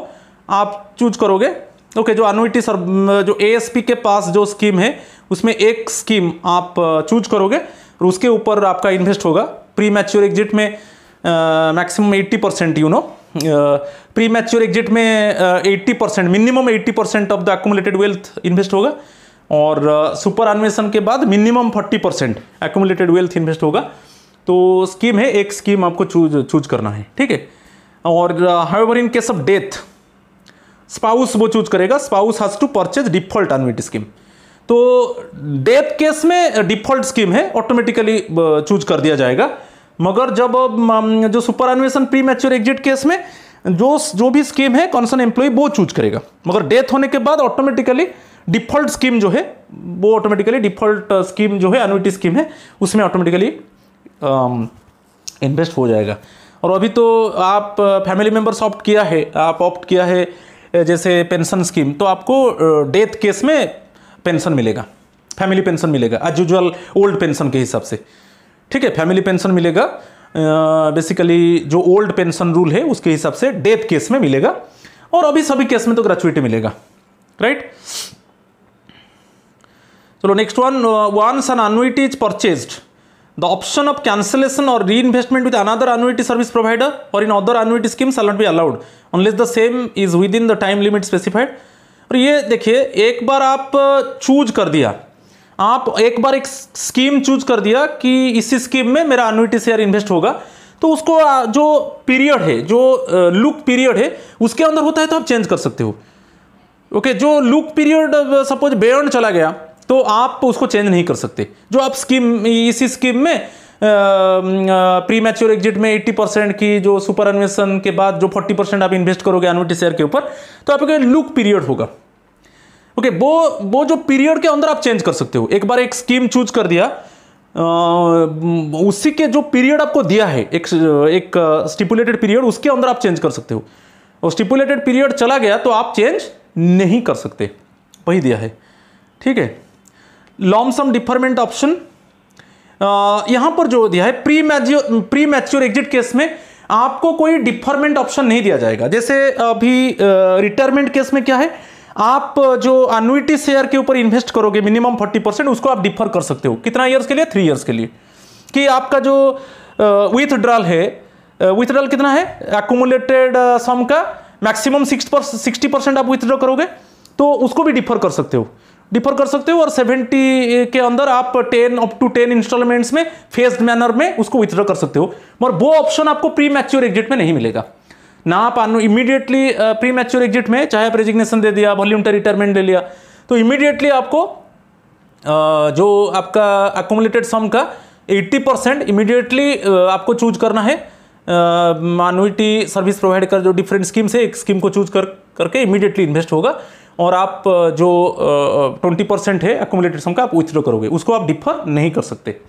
आप चूज करोगे ओके जो अनुविटी जो ए के पास जो स्कीम है उसमें एक स्कीम आप चूज uh, करोगे और उसके ऊपर आपका इन्वेस्ट होगा प्री मैच्योर एग्जिट में maximum eighty percent you know premature exit में eighty percent minimum eighty percent of the accumulated wealth invest होगा और सुपर एनवेशन के बाद minimum forty percent accumulated wealth invest होगा तो स्कीम है एक स्कीम आपको चूज चूज करना है ठीक है और however in case of death spouse वो चूज करेगा spouse has to purchase default annuity scheme तो डेथ केस में डिफॉल्ट स्कीम है ऑटोमेटिकली चूज कर दिया जाएगा मगर जब जो super superannuation premature exit case में जो जो भी स्कीम है कॉन्सर्न एम्प्लॉय वो चूज करेगा मगर डेथ होने के बाद ऑटोमेटिकली डिफॉल्ट स्कीम जो है वो ऑटोमेटिकली डिफॉल्ट स्कीम जो है अनुटी स्कीम है उसमें ऑटोमेटिकली इन्वेस्ट हो जाएगा और अभी तो आप फैमिली मेम्बर्स ऑप्ट किया है आप ऑप्ट किया है जैसे पेंशन स्कीम तो आपको डेथ केस में पेंशन मिलेगा फैमिली पेंशन मिलेगा एज यूजल ओल्ड पेंशन के हिसाब से ठीक है फैमिली पेंशन मिलेगा बेसिकली जो ओल्ड पेंशन रूल है उसके हिसाब से डेथ केस में मिलेगा और अभी सभी केस में तो ग्रेचुएटी मिलेगा राइट चलो next one once an annuity is purchase the option of cancellation और reinvestment with another annuity service provider और in other annuity scheme shall not be allowed unless the same is within the time limit specified और ये देखिए एक बार आप चूज कर दिया आप एक बार एक स्कीम चूज कर दिया कि इसी स्कीम में मेरा अनुटी शेयर इन्वेस्ट होगा तो उसको जो पीरियड है जो लुक पीरियड है उसके अंदर होता है तो आप चेंज कर सकते हो ओके जो लुक पीरियड सपोज बेयर्ड चला गया तो आप उसको चेंज नहीं कर सकते जो आप स्कीम इसी स्कीम में प्री मैच्योर एग्जिट में 80 परसेंट की जो सुपर एनवेशन के बाद जो 40 परसेंट आप इन्वेस्ट करोगे एनुटी शेयर के ऊपर तो आपके लुक पीरियड होगा ओके वो वो जो पीरियड के अंदर आप चेंज कर सकते हो एक बार एक स्कीम चूज कर दिया उसी के जो पीरियड आपको दिया है एक एक स्टिपुलेटेड पीरियड उसके अंदर आप चेंज कर सकते हो और स्टिपुलेटेड पीरियड चला गया तो आप चेंज नहीं कर सकते वही दिया है ठीक है लॉन्गसम डिफरमेंट ऑप्शन यहां पर जो दिया है premature premature exit case में आपको कोई डिफरमेंट ऑप्शन नहीं दिया जाएगा जैसे अभी रिटायरमेंट केस में क्या है आप जो अनुटी शेयर के ऊपर इन्वेस्ट करोगे मिनिमम फोर्टी परसेंट उसको आप डिफर कर सकते हो कितना ईयर्स के लिए थ्री ईयर्स के लिए कि आपका जो विथड्रॉल है विथड्रॉल कितना है एकोमुलेटेड सम का मैक्सिमम सिक्स पर सिक्सटी परसेंट आप विथड्रॉ करोगे तो उसको भी डिफर कर सकते हो डिफर कर सकते हो और 70 के अंदर आप 10 अप टू 10 इंस्टॉलमेंट्स में फेस्ड मैनर में उसको विथड्रॉ कर सकते हो मगर वो ऑप्शन आपको प्री मैच्योर एग्जिट में नहीं मिलेगा ना आप इमीडिएटली प्री मैच्योर एग्जिट में चाहे आप रेजिग्नेशन दे दिया वॉल्यूमटर रिटायरमेंट ले लिया तो इमीडिएटली आपको uh, जो आपका अकोमोलेटेड सम का 80 परसेंट इमीडिएटली आपको चूज करना है मानुइटी सर्विस प्रोवाइड कर जो डिफरेंट स्कीम से एक स्कीम को चूज कर करके इमीडिएटली इन्वेस्ट होगा और आप uh, जो ट्वेंटी uh, परसेंट uh, है अकोमोलेटेड सम का आप विथड्रॉ करोगे उसको आप डिफर नहीं कर सकते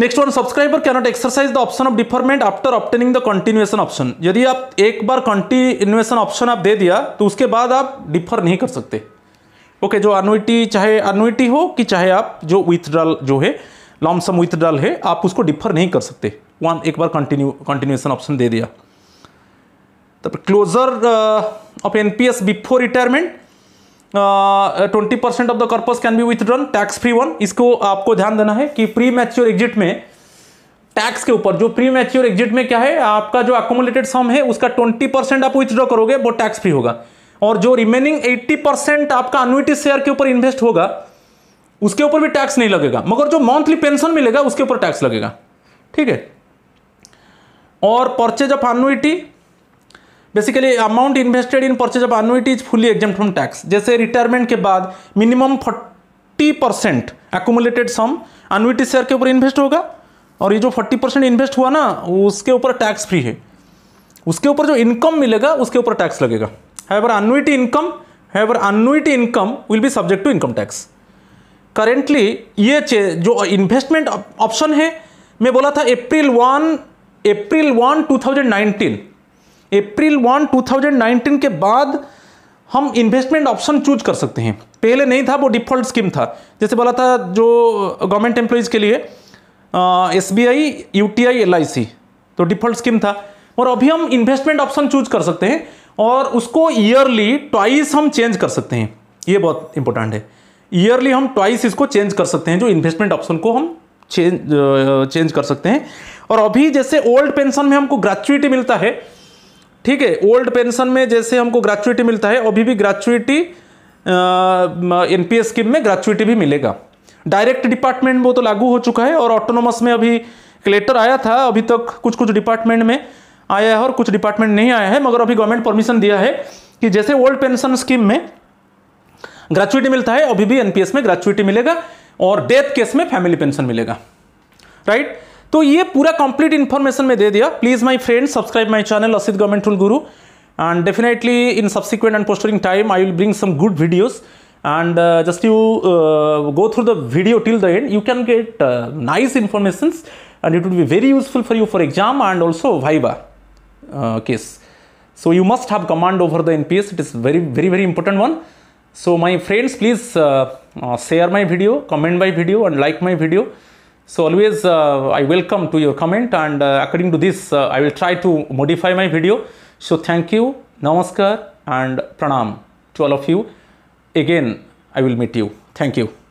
next one subscriber cannot exercise the option of deferment after obtaining the continuation option यदि आप एक बार कंटिन्यूएशन ऑप्शन आप दे दिया तो उसके बाद आप डिफर नहीं कर सकते ओके okay, जो अनुइटी चाहे अनुइटी हो कि चाहे आप जो विथड्रॉल जो है लॉमसम विथड्रॉल है आप उसको डिफर नहीं कर सकते वन एक बार कंटिन्यू कंटिन्यूएशन ऑप्शन दे दिया तब closure of NPS before retirement twenty percent of the corpus can be withdrawn tax free one इसको आपको ध्यान देना है कि प्री मैच्योर एग्जिट में टैक्स के ऊपर जो प्री मैच्योर एग्जिट में क्या है आपका जो अकोमोलेटेड सम है उसका ट्वेंटी परसेंट आप विथड्रॉ करोगे वो टैक्स फ्री होगा और जो रिमेनिंग एट्टी परसेंट आपका अनुटी शेयर के ऊपर इन्वेस्ट होगा उसके ऊपर भी टैक्स नहीं लगेगा मगर जो मंथली पेंशन मिलेगा उसके ऊपर टैक्स लगेगा ठीक है और purchase of annuity basically amount invested in purchase of annuity is fully exempt from tax जैसे रिटायरमेंट के बाद minimum forty percent accumulated sum annuity share के ऊपर इन्वेस्ट होगा और ये जो फोर्टी परसेंट इन्वेस्ट हुआ ना उसके ऊपर टैक्स फ्री है उसके ऊपर जो इनकम मिलेगा उसके ऊपर टैक्स लगेगा however annuity income however annuity income will be subject to income tax currently ये जो इन्वेस्टमेंट ऑप्शन है मैं बोला था April one April one nineteen April one 2019 के बाद हम इन्वेस्टमेंट ऑप्शन चूज कर सकते हैं पहले नहीं था वो डिफॉल्ट स्कीम था जैसे बोला था जो गवर्नमेंट एम्प्लॉयज़ के लिए S B I U T I L I C तो डिफॉल्ट स्कीम था और अभी हम इन्वेस्टमेंट ऑप्शन चूज कर सकते हैं और उसको ईयरली ट्वाइस हम चेंज कर सकते हैं ये बहुत इंपॉर्टेंट है ईयरली हम ट्वाइस इसको चेंज कर सकते हैं जो इन्वेस्टमेंट ऑप्शन को हम चेंज चेंज कर सकते हैं और अभी जैसे ओल्ड पेंशन में हमको ग्रेचुअटी मिलता है ठीक है ओल्ड पेंशन में जैसे हमको ग्रेचुअटी मिलता है अभी भी ग्रेचुइटी एन पी स्कीम में ग्रेचुअटी भी मिलेगा डायरेक्ट डिपार्टमेंट वो तो लागू हो चुका है और ऑटोनोमस में अभी लेटर आया था अभी तक कुछ कुछ डिपार्टमेंट में आया है और कुछ डिपार्टमेंट नहीं आया है मगर अभी गवर्नमेंट परमिशन दिया है कि जैसे ओल्ड पेंशन स्कीम में ग्रेचुअटी मिलता है अभी भी एनपीएस में ग्रेचुअटी मिलेगा और डेथ केस में फैमिली पेंशन मिलेगा राइट तो ये पूरा कंप्लीट इन्फॉर्मेशन में दे दिया please my friend subscribe my channel as it Government Tool Guru and definitely in subsequent and posting time I will bring some good videos and just you go through the video till the end you can get nice information and it would be very useful for you for exam and also viva case so you must have command over the in an it is very very very important one so my friends please share my video comment my video and like my video So always uh, I welcome to your comment and uh, according to this uh, I will try to modify my video. So thank you, namaskar and pranam to all of you. Again I will meet you. Thank you.